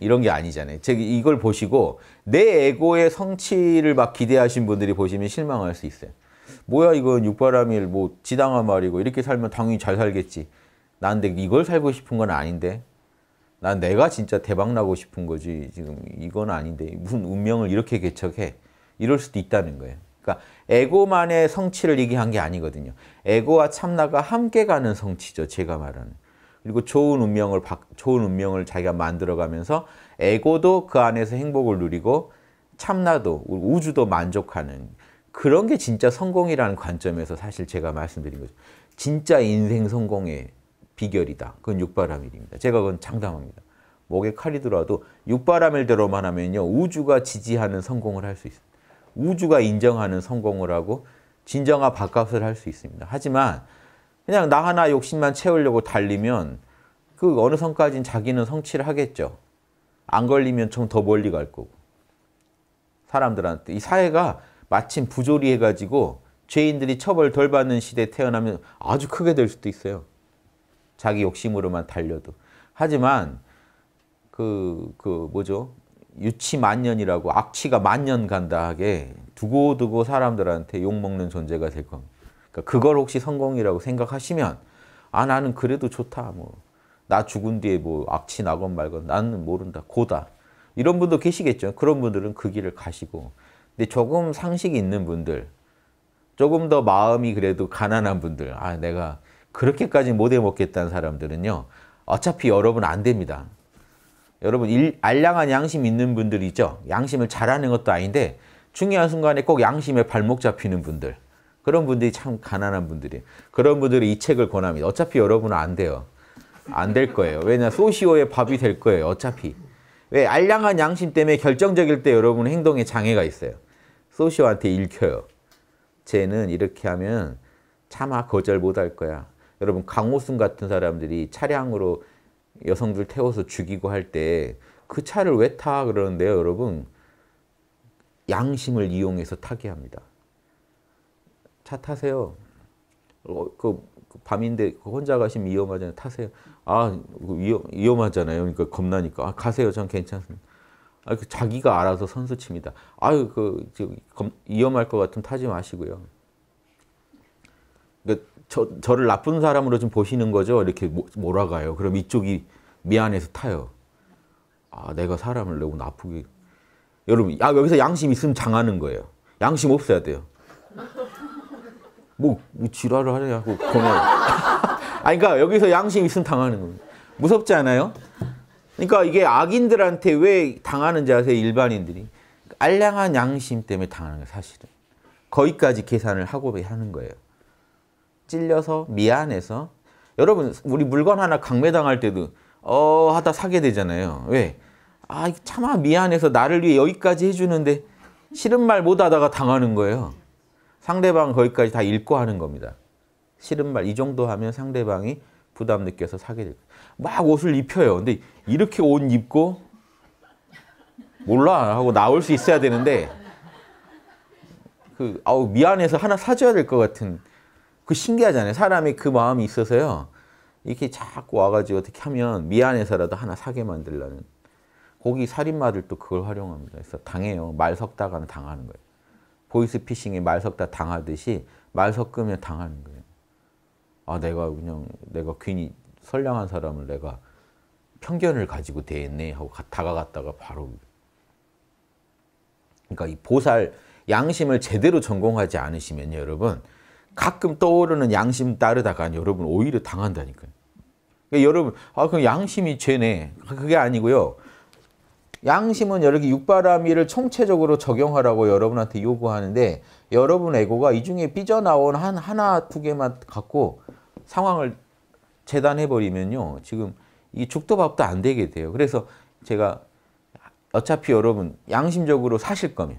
이런 게 아니잖아요. 제 이걸 보시고 내 에고의 성취를 막 기대하신 분들이 보시면 실망할 수 있어요. 뭐야 이건 육바람일 뭐 지당한 말이고 이렇게 살면 당연히 잘 살겠지. 나한 이걸 살고 싶은 건 아닌데 난 내가 진짜 대박 나고 싶은 거지 지금 이건 아닌데 무슨 운명을 이렇게 개척해 이럴 수도 있다는 거예요. 그러니까 에고만의 성취를 얘기한 게 아니거든요. 에고와 참나가 함께 가는 성취죠. 제가 말하는. 그리고 좋은 운명을 좋은 운명을 자기가 만들어가면서 에고도 그 안에서 행복을 누리고 참나도 우주도 만족하는 그런 게 진짜 성공이라는 관점에서 사실 제가 말씀드린 거죠. 진짜 인생 성공의 비결이다. 그건 육바라밀입니다. 제가 그건 장담합니다. 목에 칼이 들어와도 육바라밀대로만 하면요. 우주가 지지하는 성공을 할 수 있습니다. 우주가 인정하는 성공을 하고 진정한 밥값을 할 수 있습니다. 하지만 그냥 나 하나 욕심만 채우려고 달리면 그 어느 선까지는 자기는 성취를 하겠죠. 안 걸리면 좀 더 멀리 갈 거고. 사람들한테 이 사회가 마침 부조리해가지고 죄인들이 처벌 덜 받는 시대에 태어나면 아주 크게 될 수도 있어요. 자기 욕심으로만 달려도. 하지만 그, 그 뭐죠? 유치 만년이라고 악취가 만년 간다 하게 두고두고 사람들한테 욕먹는 존재가 될 겁니다. 그러니까 그걸 혹시 성공이라고 생각하시면 아 나는 그래도 좋다 뭐 나 죽은 뒤에 뭐 악취 나건 말건 나는 모른다 고다 이런 분도 계시겠죠. 그런 분들은 그 길을 가시고 근데 조금 상식이 있는 분들 조금 더 마음이 그래도 가난한 분들 아 내가 그렇게까지 못 해먹겠다는 사람들은요. 어차피 여러분 안 됩니다. 여러분 일, 알량한 양심 있는 분들 있죠. 양심을 잘하는 것도 아닌데 중요한 순간에 꼭 양심에 발목 잡히는 분들. 그런 분들이 참 가난한 분들이 그런 분들이 이 책을 권합니다. 어차피 여러분은 안 돼요. 안 될 거예요. 왜냐 소시오의 밥이 될 거예요. 어차피. 왜 알량한 양심 때문에 결정적일 때 여러분 행동에 장애가 있어요. 소시오한테 읽혀요. 쟤는 이렇게 하면 차마 거절 못 할 거야. 여러분 강호순 같은 사람들이 차량으로 여성들 태워서 죽이고 할 때 그 차를 왜 타? 그러는데요, 여러분. 양심을 이용해서 타게 합니다. 차 타세요. 어, 그, 그 밤인데 그 혼자 가시면 위험하잖아요. 타세요. 아, 위험, 위험하잖아요. 그러니까 겁나니까. 아, 가세요. 전 괜찮습니다. 아, 그 자기가 알아서 선수 칩니다. 아유, 그, 저, 위험할 것 같으면 타지 마시고요. 저, 저를 나쁜 사람으로 좀 보시는 거죠? 이렇게 몰아가요. 그럼 이쪽이 미안해서 타요. 아, 내가 사람을 너무 나쁘게. 여러분, 야, 여기서 양심 있으면 장하는 거예요. 양심 없어야 돼요. 뭐, 뭐 지랄을 하냐고, 고마워. 아, 그러니까 여기서 양심 있으면 당하는 겁니다. 무섭지 않아요? 그러니까 이게 악인들한테 왜 당하는지 아세요? 일반인들이. 알량한 양심 때문에 당하는 거예요, 사실은. 거기까지 계산을 하고 하는 거예요. 찔려서 미안해서 여러분 우리 물건 하나 강매당할 때도 어 하다 사게 되잖아요. 왜? 아 참아 미안해서 나를 위해 여기까지 해주는데 싫은 말 못하다가 당하는 거예요. 상대방 은 거기까지 다 읽고 하는 겁니다. 싫은 말 이 정도 하면 상대방이 부담 느껴서 사게 될 거예요. 막 옷을 입혀요. 근데 이렇게 옷 입고 몰라 하고 나올 수 있어야 되는데 그 아우 미안해서 하나 사줘야 될 것 같은 그 신기하잖아요. 사람이 그 마음이 있어서요. 이렇게 자꾸 와가지고 어떻게 하면 미안해서라도 하나 사게 만들라는. 거기 살인마들 또 그걸 활용합니다. 그래서 당해요. 말 섞다가는 당하는 거예요. 보이스피싱에 말 섞다 당하듯이 말 섞으면 당하는 거예요. 아 내가 그냥 내가 괜히 선량한 사람을 내가 편견을 가지고 대했네 하고 다가갔다가 바로 그러니까 이 보살 양심을 제대로 전공하지 않으시면 여러분 가끔 떠오르는 양심 따르다가 여러분 오히려 당한다니까요. 그러니까 여러분 아 그럼 양심이 죄네. 그게 아니고요. 양심은 여러 개 육바라밀을 총체적으로 적용하라고 여러분한테 요구하는데 여러분 에고가 이 중에 삐져나온 한 하나 두 개만 갖고 상황을 재단해버리면요. 지금 이 죽도 밥도 안 되게 돼요. 그래서 제가 어차피 여러분 양심적으로 사실 거면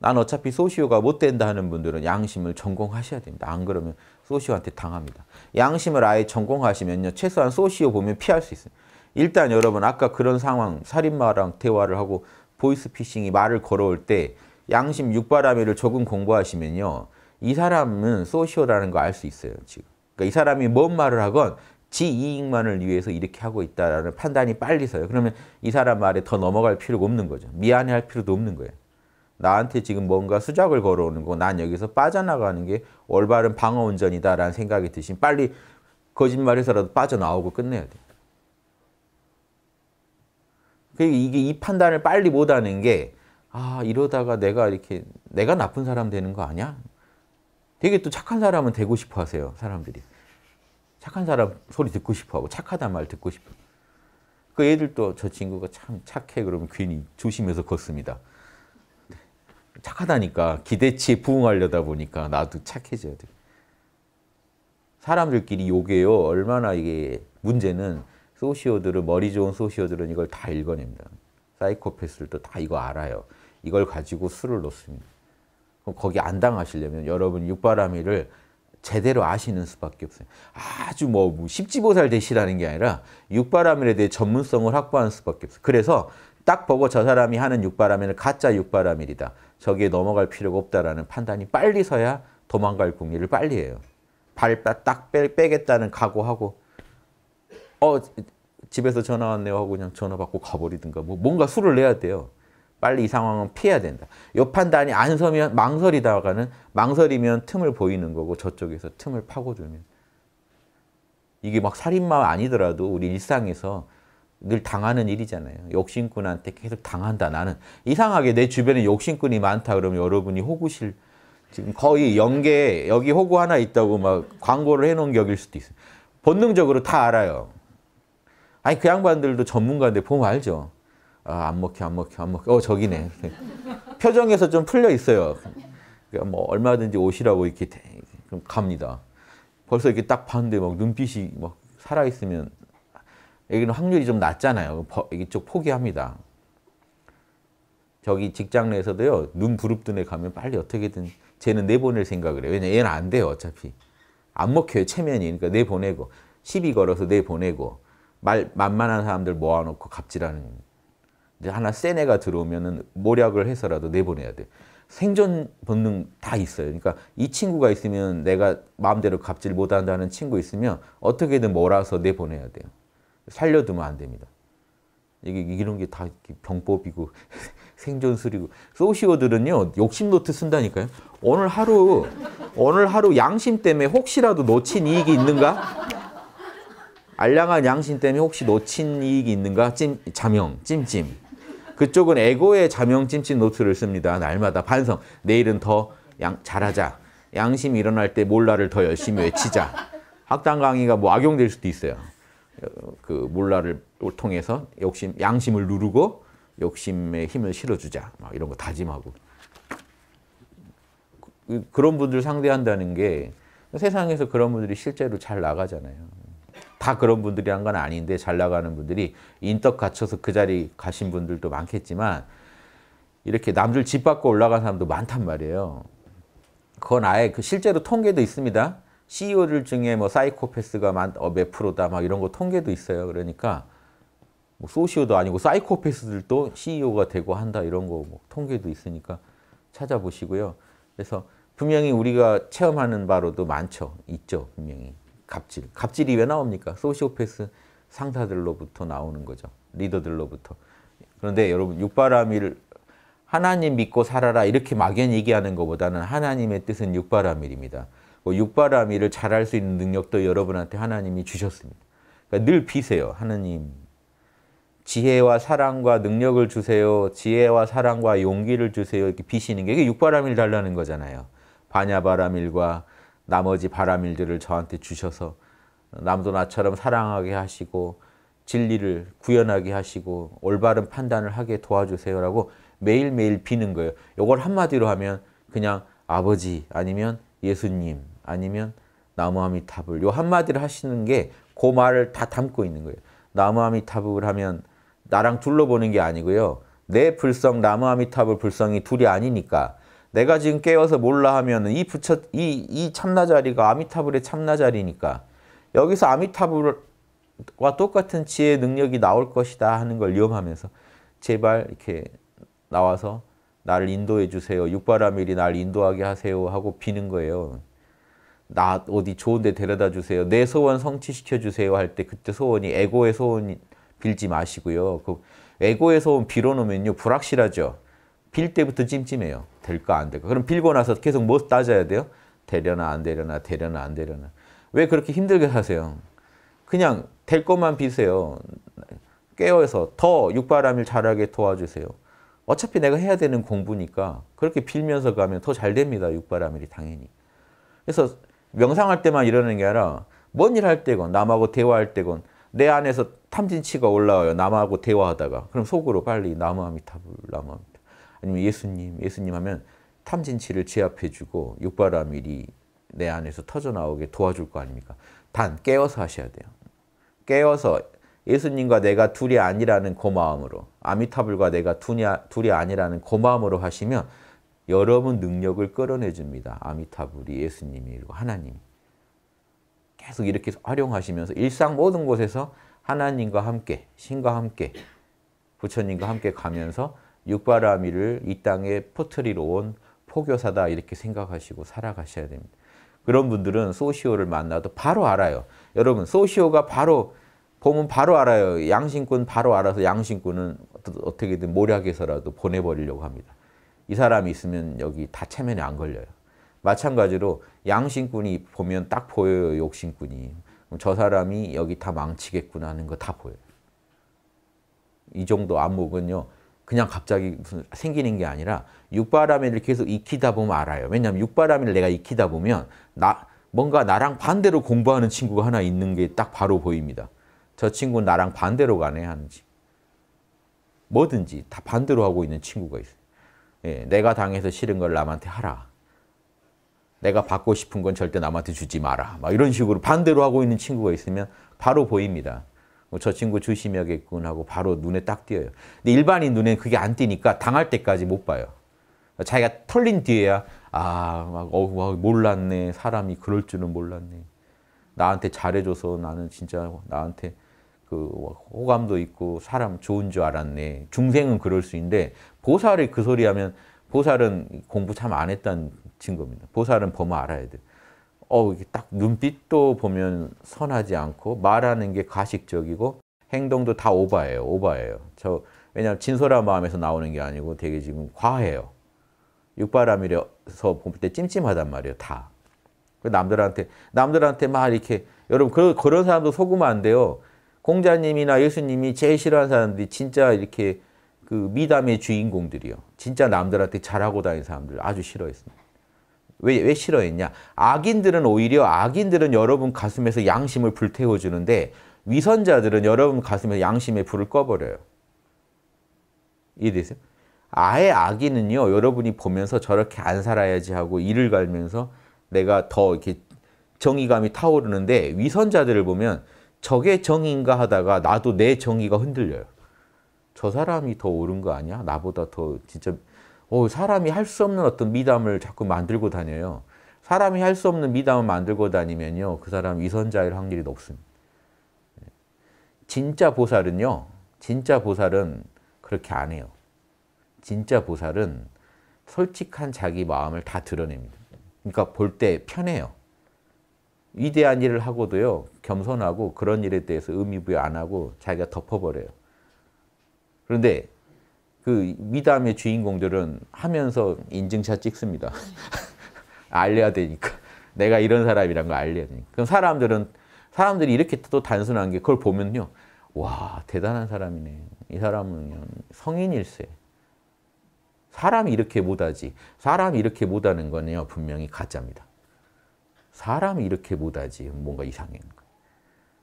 난 어차피 소시오가 못 된다 하는 분들은 양심을 전공하셔야 됩니다. 안 그러면 소시오한테 당합니다. 양심을 아예 전공하시면요. 최소한 소시오 보면 피할 수 있어요. 일단 여러분 아까 그런 상황 살인마랑 대화를 하고 보이스피싱이 말을 걸어올 때 양심 육바라밀을 조금 공부하시면요. 이 사람은 소시오라는 거 알 수 있어요. 지금. 그러니까 이 사람이 뭔 말을 하건 지 이익만을 위해서 이렇게 하고 있다라는 판단이 빨리 서요. 그러면 이 사람 말에 더 넘어갈 필요가 없는 거죠. 미안해할 필요도 없는 거예요. 나한테 지금 뭔가 수작을 걸어오는 거, 난 여기서 빠져나가는 게 올바른 방어운전이다라는 생각이 드신 빨리 거짓말해서라도 빠져나오고 끝내야 돼. 그러니까 이게 이 판단을 빨리 못하는 게 아, 이러다가 내가 이렇게 내가 나쁜 사람 되는 거 아니야? 되게 또 착한 사람은 되고 싶어 하세요, 사람들이. 착한 사람 소리 듣고 싶어 하고 착하단 말 듣고 싶어. 그 애들도 저 친구가 참 착해 그러면 괜히 조심해서 걷습니다. 착하다니까 기대치에 부응하려다 보니까 나도 착해져야 돼. 사람들끼리 요게요. 얼마나 이게 문제는 소시오들은 머리 좋은 소시오들은 이걸 다 읽어냅니다. 사이코패스들도 다 이거 알아요. 이걸 가지고 술을 놓습니다. 그럼 거기 안 당하시려면 여러분 육바라미를 제대로 아시는 수밖에 없어요. 아주 뭐1지보살 뭐 되시라는 게 아니라 육바라밀에 대해 전문성을 확보하는 수밖에 없어요. 그래서 딱 보고 저 사람이 하는 육바라밀은 가짜 육바라밀이다. 저기에 넘어갈 필요가 없다라는 판단이 빨리 서야 도망갈 궁리를 빨리 해요. 발딱 빼겠다는 각오하고 어 집에서 전화 왔네요 하고 그냥 전화 받고 가버리든가 뭐 뭔가 수를 내야 돼요. 빨리 이 상황은 피해야 된다. 요 판단이 안 서면 망설이다가는 망설이면 틈을 보이는 거고 저쪽에서 틈을 파고들면 이게 막 살인마 아니더라도 우리 일상에서 늘 당하는 일이잖아요. 욕심꾼한테 계속 당한다. 나는 이상하게 내 주변에 욕심꾼이 많다 그러면 여러분이 호구실 지금 거의 연계 여기 호구 하나 있다고 막 광고를 해놓은 격일 수도 있어요. 본능적으로 다 알아요. 아니 그 양반들도 전문가인데 보면 알죠. 아, 안 먹혀 안 먹혀 안 먹혀. 어 저기네. 표정에서 좀 풀려 있어요. 그러니까 뭐 얼마든지 오시라고 이렇게 갑니다. 벌써 이렇게 딱 봤는데 막 눈빛이 막 살아있으면 여기는 확률이 좀 낮잖아요. 이쪽 포기합니다. 저기 직장 내에서도요. 눈 부릅뜨네 가면 빨리 어떻게든 쟤는 내보낼 생각을 해요. 왜냐면 얘는 안 돼요. 어차피. 안 먹혀요. 체면이. 그러니까 내보내고. 시비 걸어서 내보내고. 말 만만한 사람들 모아놓고 갑질하는. 이제 하나 센 애가 들어오면은 모략을 해서라도 내보내야 돼 생존 본능 다 있어요. 그러니까 이 친구가 있으면 내가 마음대로 갑질 못한다는 친구 있으면 어떻게든 몰아서 내보내야 돼요. 살려두면 안 됩니다. 이게 이런 게 다 병법이고 생존술이고 소시오들은요 욕심 노트 쓴다니까요. 오늘 하루 오늘 하루 양심 때문에 혹시라도 놓친 이익이 있는가? 알량한 양심 때문에 혹시 놓친 이익이 있는가? 찜 자명 찜찜. 그쪽은 에고의 자명 찜찜 노트를 씁니다. 날마다 반성. 내일은 더 양, 잘하자. 양심이 일어날 때 몰라를 더 열심히 외치자. 학당 강의가 뭐 악용될 수도 있어요. 그 몰라를 통해서 욕심, 양심을 누르고 욕심에 힘을 실어주자. 막 이런 거 다짐하고. 그, 그런 분들 상대한다는 게 세상에서 그런 분들이 실제로 잘 나가잖아요. 다 그런 분들이 한 건 아닌데 잘 나가는 분들이 인덕 갖춰서 그 자리 가신 분들도 많겠지만 이렇게 남들 집 밖으로 올라간 사람도 많단 말이에요. 그건 아예 그 실제로 통계도 있습니다. CEO들 중에 뭐 사이코패스가 만, 어, 몇 프로다 막 이런 거 통계도 있어요. 그러니까 뭐 소시오도 아니고 사이코패스들도 CEO가 되고 한다 이런 거뭐 통계도 있으니까 찾아보시고요. 그래서 분명히 우리가 체험하는 바로도 많죠. 있죠. 분명히. 갑질. 갑질이 왜 나옵니까? 소시오패스 상사들로부터 나오는 거죠. 리더들로부터. 그런데 여러분 육바라밀 하나님 믿고 살아라 이렇게 막연히 얘기하는 것보다는 하나님의 뜻은 육바라밀입니다. 뭐 육바라밀을 잘할 수 있는 능력도 여러분한테 하나님이 주셨습니다. 그러니까 늘 비세요. 하나님 지혜와 사랑과 능력을 주세요. 지혜와 사랑과 용기를 주세요. 이렇게 비시는 게 이게 육바라밀 달라는 거잖아요. 반야바라밀과 나머지 바라밀들을 저한테 주셔서 남도 나처럼 사랑하게 하시고 진리를 구현하게 하시고 올바른 판단을 하게 도와주세요라고 매일매일 비는 거예요. 이걸 한마디로 하면 그냥 아버지 아니면 예수님 아니면 나무아미타불 요 한마디를 하시는 게 그 말을 다 담고 있는 거예요. 나무아미타불 하면 나랑 둘러보는 게 아니고요. 내 불성 나무아미타불 불성이 둘이 아니니까 내가 지금 깨워서 몰라 하면이 부처 이 이 참나자리가 아미타불의 참나자리니까 여기서 아미타불과 똑같은 지혜 능력이 나올 것이다 하는 걸 염하면서 제발 이렇게 나와서 나를 인도해 주세요. 육바라밀이 나 인도하게 하세요 하고 비는 거예요. 나 어디 좋은데 데려다 주세요. 내 소원 성취시켜 주세요 할 때 그때 소원이 에고의 소원 빌지 마시고요. 그 에고의 소원 빌어놓으면요 불확실하죠. 빌 때부터 찜찜해요. 될까 안 될까. 그럼 빌고 나서 계속 뭐 따져야 돼요? 되려나 안 되려나 되려나 안 되려나. 왜 그렇게 힘들게 사세요? 그냥 될 것만 비세요. 깨워서더 육바람일 잘하게 도와주세요. 어차피 내가 해야 되는 공부니까 그렇게 빌면서 가면 더 잘 됩니다. 육바람일이 당연히. 그래서 명상할 때만 이러는 게 아니라 뭔 일 할 때건 남하고 대화할 때건 내 안에서 탐진치가 올라와요. 남하고 대화하다가. 그럼 속으로 빨리 나무아미타불, 나무아미타 아니면 예수님, 예수님 하면 탐진치를 제압해주고 육바라밀이 내 안에서 터져나오게 도와줄 거 아닙니까? 단 깨어서 하셔야 돼요. 깨어서 예수님과 내가 둘이 아니라는 고마움으로 그 아미타불과 내가 둘이 아니라는 고마움으로 그 하시면 여러분 능력을 끌어내 줍니다. 아미타불이 예수님이 고 하나님. 계속 이렇게 활용하시면서 일상 모든 곳에서 하나님과 함께 신과 함께 부처님과 함께 가면서 육바라미를 이 땅에 포트리로 온 포교사다 이렇게 생각하시고 살아가셔야 됩니다. 그런 분들은 소시오를 만나도 바로 알아요. 여러분 소시오가 바로 보면 바로 알아요. 양심꾼 바로 알아서 양심꾼은 어떻게든 모략해서라도 보내버리려고 합니다. 이 사람이 있으면 여기 다 체면에 안 걸려요. 마찬가지로 양심꾼이 보면 딱 보여요. 욕심꾼이. 저 사람이 여기 다 망치겠구나 하는 거 다 보여요. 이 정도 안목은요. 그냥 갑자기 무슨 생기는 게 아니라 육바라밀을 계속 익히다 보면 알아요. 왜냐하면 육바라밀을 내가 익히다 보면 나 뭔가 나랑 반대로 공부하는 친구가 하나 있는 게 딱 바로 보입니다. 저 친구는 나랑 반대로 가네 하는지. 뭐든지 다 반대로 하고 있는 친구가 있어요. 예, 내가 당해서 싫은 걸 남한테 하라. 내가 받고 싶은 건 절대 남한테 주지 마라. 막 이런 식으로 반대로 하고 있는 친구가 있으면 바로 보입니다. 뭐 저 친구 조심해야겠군 하고 바로 눈에 딱 띄어요. 근데 일반인 눈엔 그게 안 띄니까 당할 때까지 못 봐요. 자기가 털린 뒤에야 아, 막 어, 몰랐네. 사람이 그럴 줄은 몰랐네. 나한테 잘해줘서 나는 진짜 나한테 그 뭐 호감도 있고 사람 좋은 줄 알았네. 중생은 그럴 수 있는데 보살이 그 소리 하면 보살은 공부 참 안 했다는 증거입니다. 보살은 범어 알아야 돼 어, 이게 딱 눈빛도 보면 선하지 않고 말하는 게 가식적이고 행동도 다 오바예요. 오바예요. 저 왜냐하면 진솔한 마음에서 나오는 게 아니고 되게 지금 과해요. 육바람이라서 볼때 찜찜하단 말이에요. 다. 그 남들한테 남들한테 막 이렇게 여러분 그, 그런 사람도 속으면 안 돼요. 공자님이나 예수님이 제일 싫어하는 사람들이 진짜 이렇게 그 미담의 주인공들이요. 진짜 남들한테 잘하고 다니는 사람들 아주 싫어했습니다. 왜, 왜 싫어했냐? 악인들은 오히려 악인들은 여러분 가슴에서 양심을 불태워주는데 위선자들은 여러분 가슴에 양심의 불을 꺼버려요. 이해되세요? 아예 악인은요, 여러분이 보면서 저렇게 안 살아야지 하고 이를 갈면서 내가 더 이렇게 정의감이 타오르는데 위선자들을 보면 저게 정인가 하다가 나도 내 정의가 흔들려요. 저 사람이 더 옳은 거 아니야? 나보다 더 진짜 어, 사람이 할 수 없는 어떤 미담을 자꾸 만들고 다녀요. 사람이 할 수 없는 미담을 만들고 다니면요. 그 사람 위선자일 확률이 높습니다. 예. 진짜 보살은요. 진짜 보살은 그렇게 안 해요. 진짜 보살은 솔직한 자기 마음을 다 드러냅니다. 그러니까 볼 때 편해요. 위대한 일을 하고도요. 겸손하고 그런 일에 대해서 의미부여 안 하고 자기가 덮어버려요. 그런데 그 미담의 주인공들은 하면서 인증샷 찍습니다. 알려야 되니까. 내가 이런 사람이란 걸 알려야 되니까. 그럼 사람들은, 사람들이 이렇게 또 단순한 게 그걸 보면요. 와, 대단한 사람이네. 이 사람은 그냥 성인일세. 사람이 이렇게 못하지. 사람이 이렇게 못하는 거는요, 분명히 가짜입니다. 사람이 이렇게 못하지. 뭔가 이상한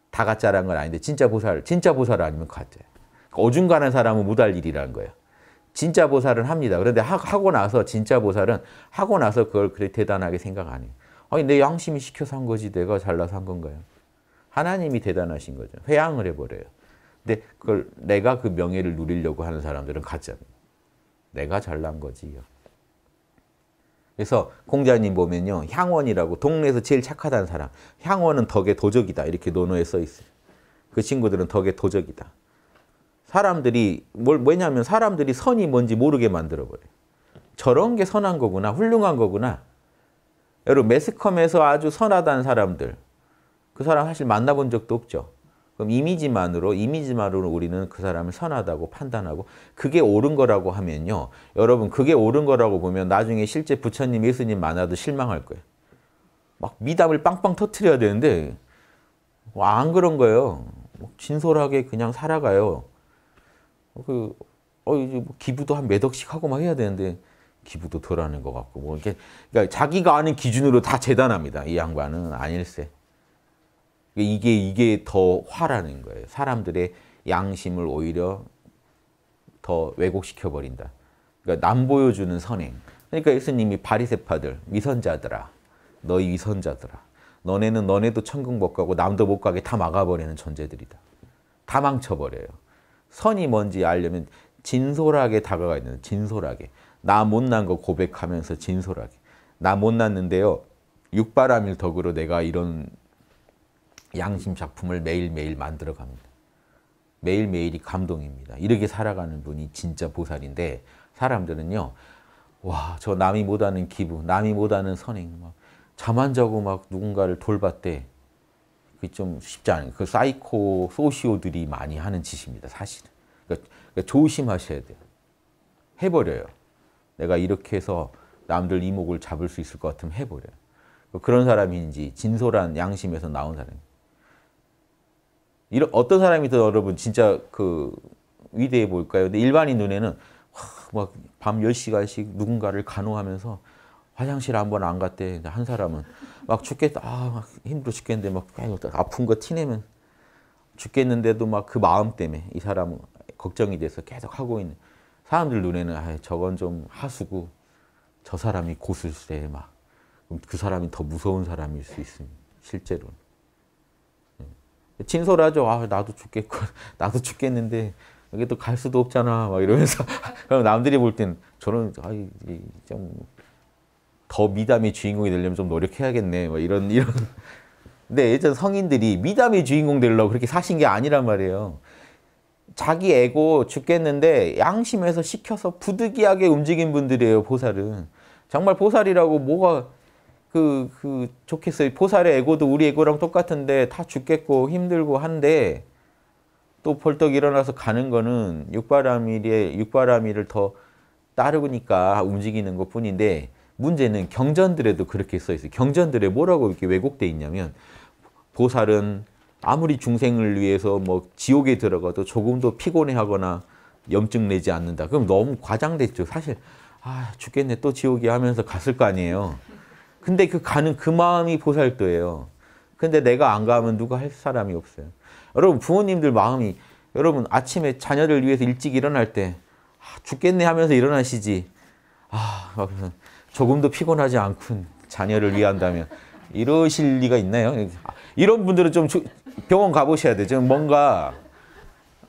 다가짜라건 아닌데, 진짜 보살, 진짜 보살 아니면 가짜예요. 어중간한 사람은 못 할 일이라는 거예요. 진짜 보살은 합니다. 그런데 하, 고 나서 진짜 보살은 하고 나서 그걸 그렇게 대단하게 생각 안 해요. 아니 내 양심이 시켜서 한 거지 내가 잘나서 한 건가요? 하나님이 대단하신 거죠. 회양을 해버려요. 근데 그걸 내가 그 명예를 누리려고 하는 사람들은 가짜입니다. 내가 잘난 거지요. 그래서 공자님 보면요. 향원이라고 동네에서 제일 착하다는 사람. 향원은 덕의 도적이다. 이렇게 논어에 써 있어요. 그 친구들은 덕의 도적이다. 사람들이 뭘 왜냐하면 사람들이 선이 뭔지 모르게 만들어버려. 요 저런 게 선한 거구나, 훌륭한 거구나. 여러분 매스컴에서 아주 선하다는 사람들, 그 사람 사실 만나본 적도 없죠. 그럼 이미지만으로 이미지만으로 우리는 그 사람을 선하다고 판단하고 그게 옳은 거라고 하면요. 여러분 그게 옳은 거라고 보면 나중에 실제 부처님, 예수님 만나도 실망할 거예요. 막 미담을 빵빵 터트려야 되는데 안 그런 거예요. 뭐 진솔하게 그냥 살아가요. 그, 어, 이제 뭐 기부도 한 몇 억씩 하고 막 해야 되는데, 기부도 덜 하는 것 같고, 뭐, 이렇게, 그러니까 자기가 아는 기준으로 다 재단합니다. 이 양반은 아닐세. 그러니까 이게, 이게 더 화라는 거예요. 사람들의 양심을 오히려 더 왜곡시켜버린다. 그러니까 남 보여주는 선행. 그러니까 예수님이 바리세파들, 위선자들아, 너희 위선자들아, 너네는 너네도 천국 못 가고 남도 못 가게 다 막아버리는 존재들이다. 다 망쳐버려요. 선이 뭔지 알려면 진솔하게 다가가야 되는 진솔하게. 나 못난 거 고백하면서 진솔하게. 나 못났는데요. 육바람일 덕으로 내가 이런 양심 작품을 매일매일 만들어갑니다. 매일매일이 감동입니다. 이렇게 살아가는 분이 진짜 보살인데 사람들은요. 와, 저 남이 못하는 기부, 남이 못하는 선행, 막잠안 자고 막 누군가를 돌봤대. 그게 좀 쉽지 않은 그 사이코 소시오들이 많이 하는 짓입니다. 사실은. 그러니까, 그러니까, 조심하셔야 돼요. 해버려요. 내가 이렇게 해서 남들 이목을 잡을 수 있을 것 같으면 해버려요. 그 그런 사람인지 진솔한 양심에서 나온 사람. 이런 어떤 사람이 더 여러분 진짜 그 위대해 보일까요? 근데 일반인 눈에는 막밤 10시간씩 누군가를 간호하면서 화장실 한번 안 갔대. 한 사람은 막 죽겠다. 아, 막 힘들어 죽겠는데 막 아픈 거 티내면 죽겠는데도 막 그 마음 때문에 이 사람은 걱정이 돼서 계속 하고 있는 사람들 눈에는 아, 저건 좀 하수고 저 사람이 고수세 막. 그 사람이 더 무서운 사람일 수 있습니다. 실제로. 진솔하죠. 예. 아, 나도 죽겠고, 나도 죽겠는데, 여기 또갈 수도 없잖아. 막 이러면서. 그럼 남들이 볼 땐 저런, 아이, 좀더 미담의 주인공이 되려면 좀 노력해야겠네. 뭐 이런 이런. 근데 예전 성인들이 미담의 주인공 되려고 그렇게 사신 게 아니란 말이에요. 자기 애고 죽겠는데 양심에서 시켜서 부득이하게 움직인 분들이에요, 보살은. 정말 보살이라고 뭐가 그, 그, 좋겠어요. 보살의 애고도 우리 애고랑 똑같은데 다 죽겠고 힘들고 한데 또 벌떡 일어나서 가는 거는 육바라밀의, 육바라밀을 더 따르니까 움직이는 것 뿐인데 문제는 경전들에도 그렇게 써 있어요. 경전들에 뭐라고 이렇게 왜곡돼 있냐면 보살은 아무리 중생을 위해서 뭐 지옥에 들어가도 조금도 피곤해하거나 염증 내지 않는다. 그럼 너무 과장됐죠. 사실 아 죽겠네 또 지옥이 하면서 갔을 거 아니에요. 근데 그 가는 그 마음이 보살도예요. 근데 내가 안 가면 누가 할 사람이 없어요. 여러분 부모님들 마음이 여러분 아침에 자녀를 위해서 일찍 일어날 때 아, 죽겠네 하면서 일어나시지. 아, 조금도 피곤하지 않군. 자녀를 위한다면. 이러실 리가 있나요? 이런 분들은 좀 병원 가보셔야 돼요. 뭔가,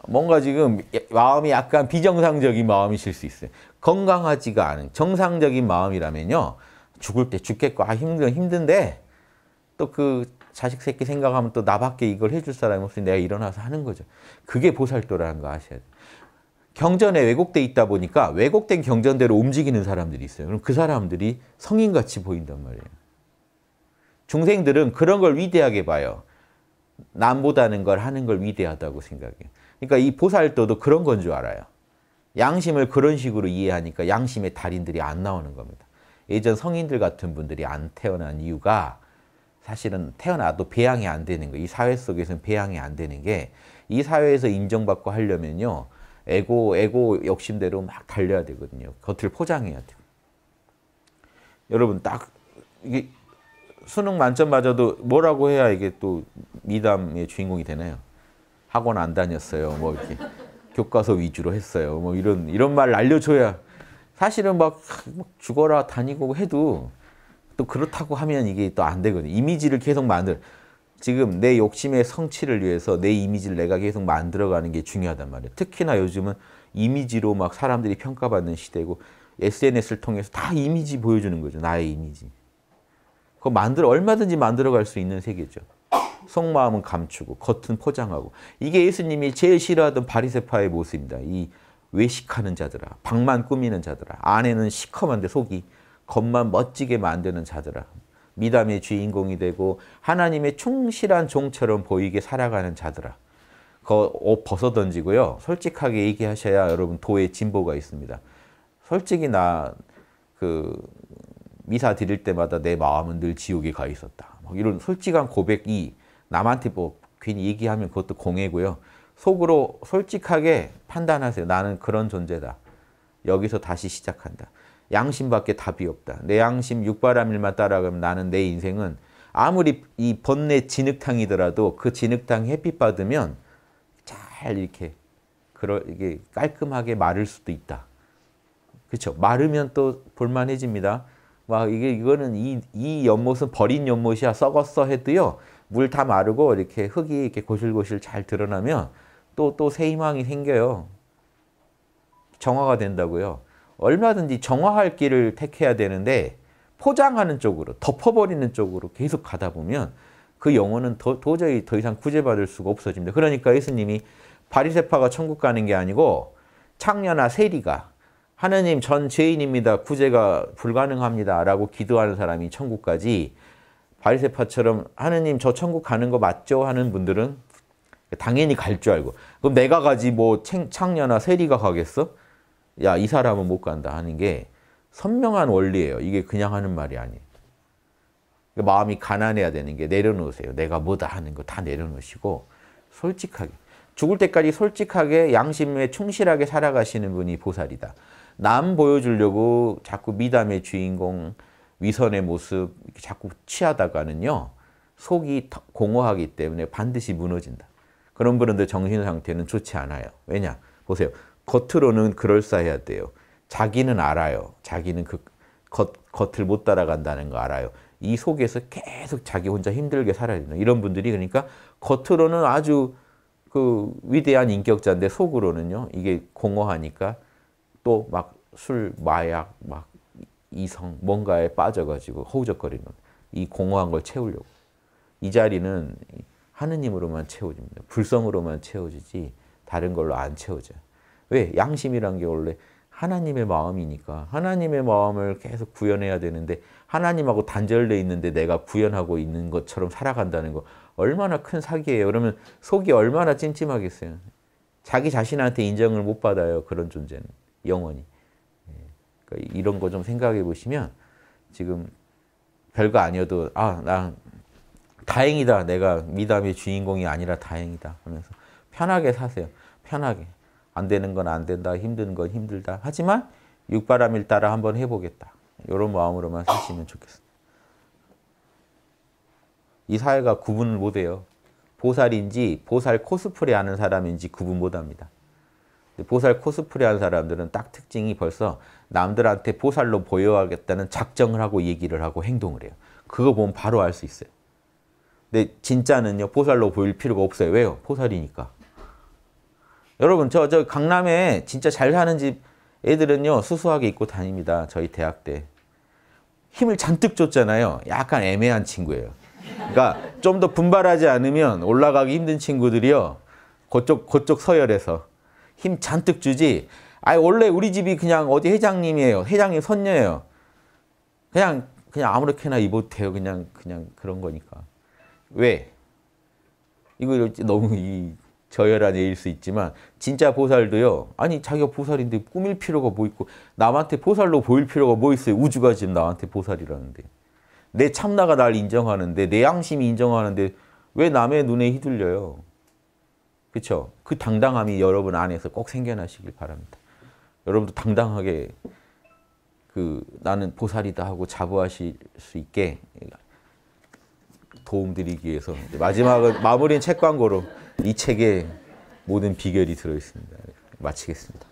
뭔가 지금 마음이 약간 비정상적인 마음이실 수 있어요. 건강하지가 않은 정상적인 마음이라면요. 죽을 때 죽겠고, 아, 힘든, 힘든데, 또 그 자식 새끼 생각하면 또 나밖에 이걸 해줄 사람이 없으니 내가 일어나서 하는 거죠. 그게 보살도라는 거 아셔야 돼요. 경전에 왜곡돼 있다 보니까 왜곡된 경전대로 움직이는 사람들이 있어요. 그럼 그 사람들이 성인같이 보인단 말이에요. 중생들은 그런 걸 위대하게 봐요. 남보다는 걸 하는 걸 위대하다고 생각해요. 그러니까 이 보살도도 그런 건 줄 알아요. 양심을 그런 식으로 이해하니까 양심의 달인들이 안 나오는 겁니다. 예전 성인들 같은 분들이 안 태어난 이유가 사실은 태어나도 배양이 안 되는 거예요. 이 사회 속에서는 배양이 안 되는 게 이 사회에서 인정받고 하려면요. 에고, 에고 욕심대로 막 달려야 되거든요. 겉을 포장해야 돼요. 여러분 딱 이게 수능 만점 맞아도 뭐라고 해야 이게 또 미담의 주인공이 되나요? 학원 안 다녔어요. 뭐 이렇게 교과서 위주로 했어요. 뭐 이런 이런 말 알려줘야 사실은 막, 막 죽어라 다니고 해도 또 그렇다고 하면 이게 또 안 되거든요. 이미지를 계속 만들. 지금 내 욕심의 성취를 위해서 내 이미지를 내가 계속 만들어가는 게 중요하단 말이에요. 특히나 요즘은 이미지로 막 사람들이 평가받는 시대고 SNS를 통해서 다 이미지 보여주는 거죠. 나의 이미지. 그거 만들어 얼마든지 만들어갈 수 있는 세계죠. 속마음은 감추고 겉은 포장하고 이게 예수님이 제일 싫어하던 바리새파의 모습입니다. 이 외식하는 자들아, 방만 꾸미는 자들아, 안에는 시커먼데 속이 겉만 멋지게 만드는 자들아. 미담의 주인공이 되고 하나님의 충실한 종처럼 보이게 살아가는 자들아. 그 옷 벗어던지고요. 솔직하게 얘기하셔야 여러분 도의 진보가 있습니다. 솔직히 나 그 미사 드릴 때마다 내 마음은 늘 지옥에 가 있었다. 이런 솔직한 고백이 남한테 뭐 괜히 얘기하면 그것도 공해고요. 속으로 솔직하게 판단하세요. 나는 그런 존재다. 여기서 다시 시작한다. 양심밖에 답이 없다. 내 양심 육바람일만 따라가면 나는 내 인생은 아무리 이 번뇌 진흙탕이더라도 그 진흙탕 햇빛 받으면 잘 이렇게 그러, 이게 깔끔하게 마를 수도 있다. 그렇죠? 마르면 또 볼만해집니다. 막 이게 이거는 이, 이 연못은 버린 연못이야 썩었어 해도요 물 다 마르고 이렇게 흙이 이렇게 고실고실 잘 드러나면 또 또 새 희망이 생겨요. 정화가 된다고요. 얼마든지 정화할 길을 택해야 되는데 포장하는 쪽으로 덮어버리는 쪽으로 계속 가다 보면 그 영혼은 더, 도저히 더 이상 구제받을 수가 없어집니다. 그러니까 예수님이 바리세파가 천국 가는 게 아니고 창녀나 세리가 하느님 전 죄인입니다. 구제가 불가능합니다. 라고 기도하는 사람이 천국까지 바리세파처럼 하느님 저 천국 가는 거 맞죠? 하는 분들은 당연히 갈 줄 알고 그럼 내가 가지 뭐 창녀나 세리가 가겠어? 야, 이 사람은 못 간다 하는 게 선명한 원리예요. 이게 그냥 하는 말이 아니에요. 그러니까 마음이 가난해야 되는 게 내려놓으세요. 내가 뭐다 하는 거 다 내려놓으시고 솔직하게 죽을 때까지 솔직하게 양심에 충실하게 살아가시는 분이 보살이다. 남 보여주려고 자꾸 미담의 주인공 위선의 모습 자꾸 취하다가는요. 속이 공허하기 때문에 반드시 무너진다. 그런 분들 정신 상태는 좋지 않아요. 왜냐? 보세요. 겉으로는 그럴싸해야 돼요. 자기는 알아요. 자기는 그 겉, 겉을 못 따라간다는 거 알아요. 이 속에서 계속 자기 혼자 힘들게 살아야 되는 이런 분들이 그러니까 겉으로는 아주 그 위대한 인격자인데 속으로는요. 이게 공허하니까 또 막 술, 마약, 막 이성 뭔가에 빠져가지고 허우적거리는 이 공허한 걸 채우려고. 이 자리는 하느님으로만 채워집니다. 불성으로만 채워지지 다른 걸로 안 채워져요. 왜? 양심이란 게 원래 하나님의 마음이니까 하나님의 마음을 계속 구현해야 되는데 하나님하고 단절돼 있는데 내가 구현하고 있는 것처럼 살아간다는 거 얼마나 큰 사기예요. 그러면 속이 얼마나 찜찜하겠어요. 자기 자신한테 인정을 못 받아요. 그런 존재는 영원히. 예. 그러니까 이런 거 좀 생각해 보시면 지금 별거 아니어도 아 나 다행이다. 내가 미담의 주인공이 아니라 다행이다 하면서 편하게 사세요. 편하게. 안 되는 건 안 된다, 힘든 건 힘들다. 하지만 육바람일 따라 한번 해보겠다. 이런 마음으로만 쓰시면 좋겠습니다. 이 사회가 구분을 못해요. 보살인지 보살 코스프레 하는 사람인지 구분 못합니다. 보살 코스프레 하는 사람들은 딱 특징이 벌써 남들한테 보살로 보여야겠다는 작정을 하고 얘기를 하고 행동을 해요. 그거 보면 바로 알 수 있어요. 근데 진짜는요. 보살로 보일 필요가 없어요. 왜요? 보살이니까. 여러분 저 저 강남에 진짜 잘 사는 집 애들은요 수수하게 입고 다닙니다. 저희 대학 때. 힘을 잔뜩 줬잖아요. 약간 애매한 친구예요. 그러니까 좀 더 분발하지 않으면 올라가기 힘든 친구들이요. 그쪽, 그쪽 서열에서 힘 잔뜩 주지. 아니, 원래 우리 집이 그냥 어디 회장님이에요. 회장님 선녀예요. 그냥, 그냥 아무렇게나 입어도 돼요. 그냥, 그냥 그런 거니까. 왜? 이거 너무 이 저열한 애일 수 있지만 진짜 보살도요. 아니 자기가 보살인데 꾸밀 필요가 뭐 있고 남한테 보살로 보일 필요가 뭐 있어요. 우주가 지금 나한테 보살이라는데. 내 참나가 날 인정하는데 내 양심이 인정하는데 왜 남의 눈에 휘둘려요. 그렇죠? 그 당당함이 여러분 안에서 꼭 생겨나시길 바랍니다. 여러분도 당당하게 그 나는 보살이다 하고 자부하실 수 있게 도움드리기 위해서 마지막은 마무리는 책 광고로 이 책에 모든 비결이 들어있습니다. 마치겠습니다.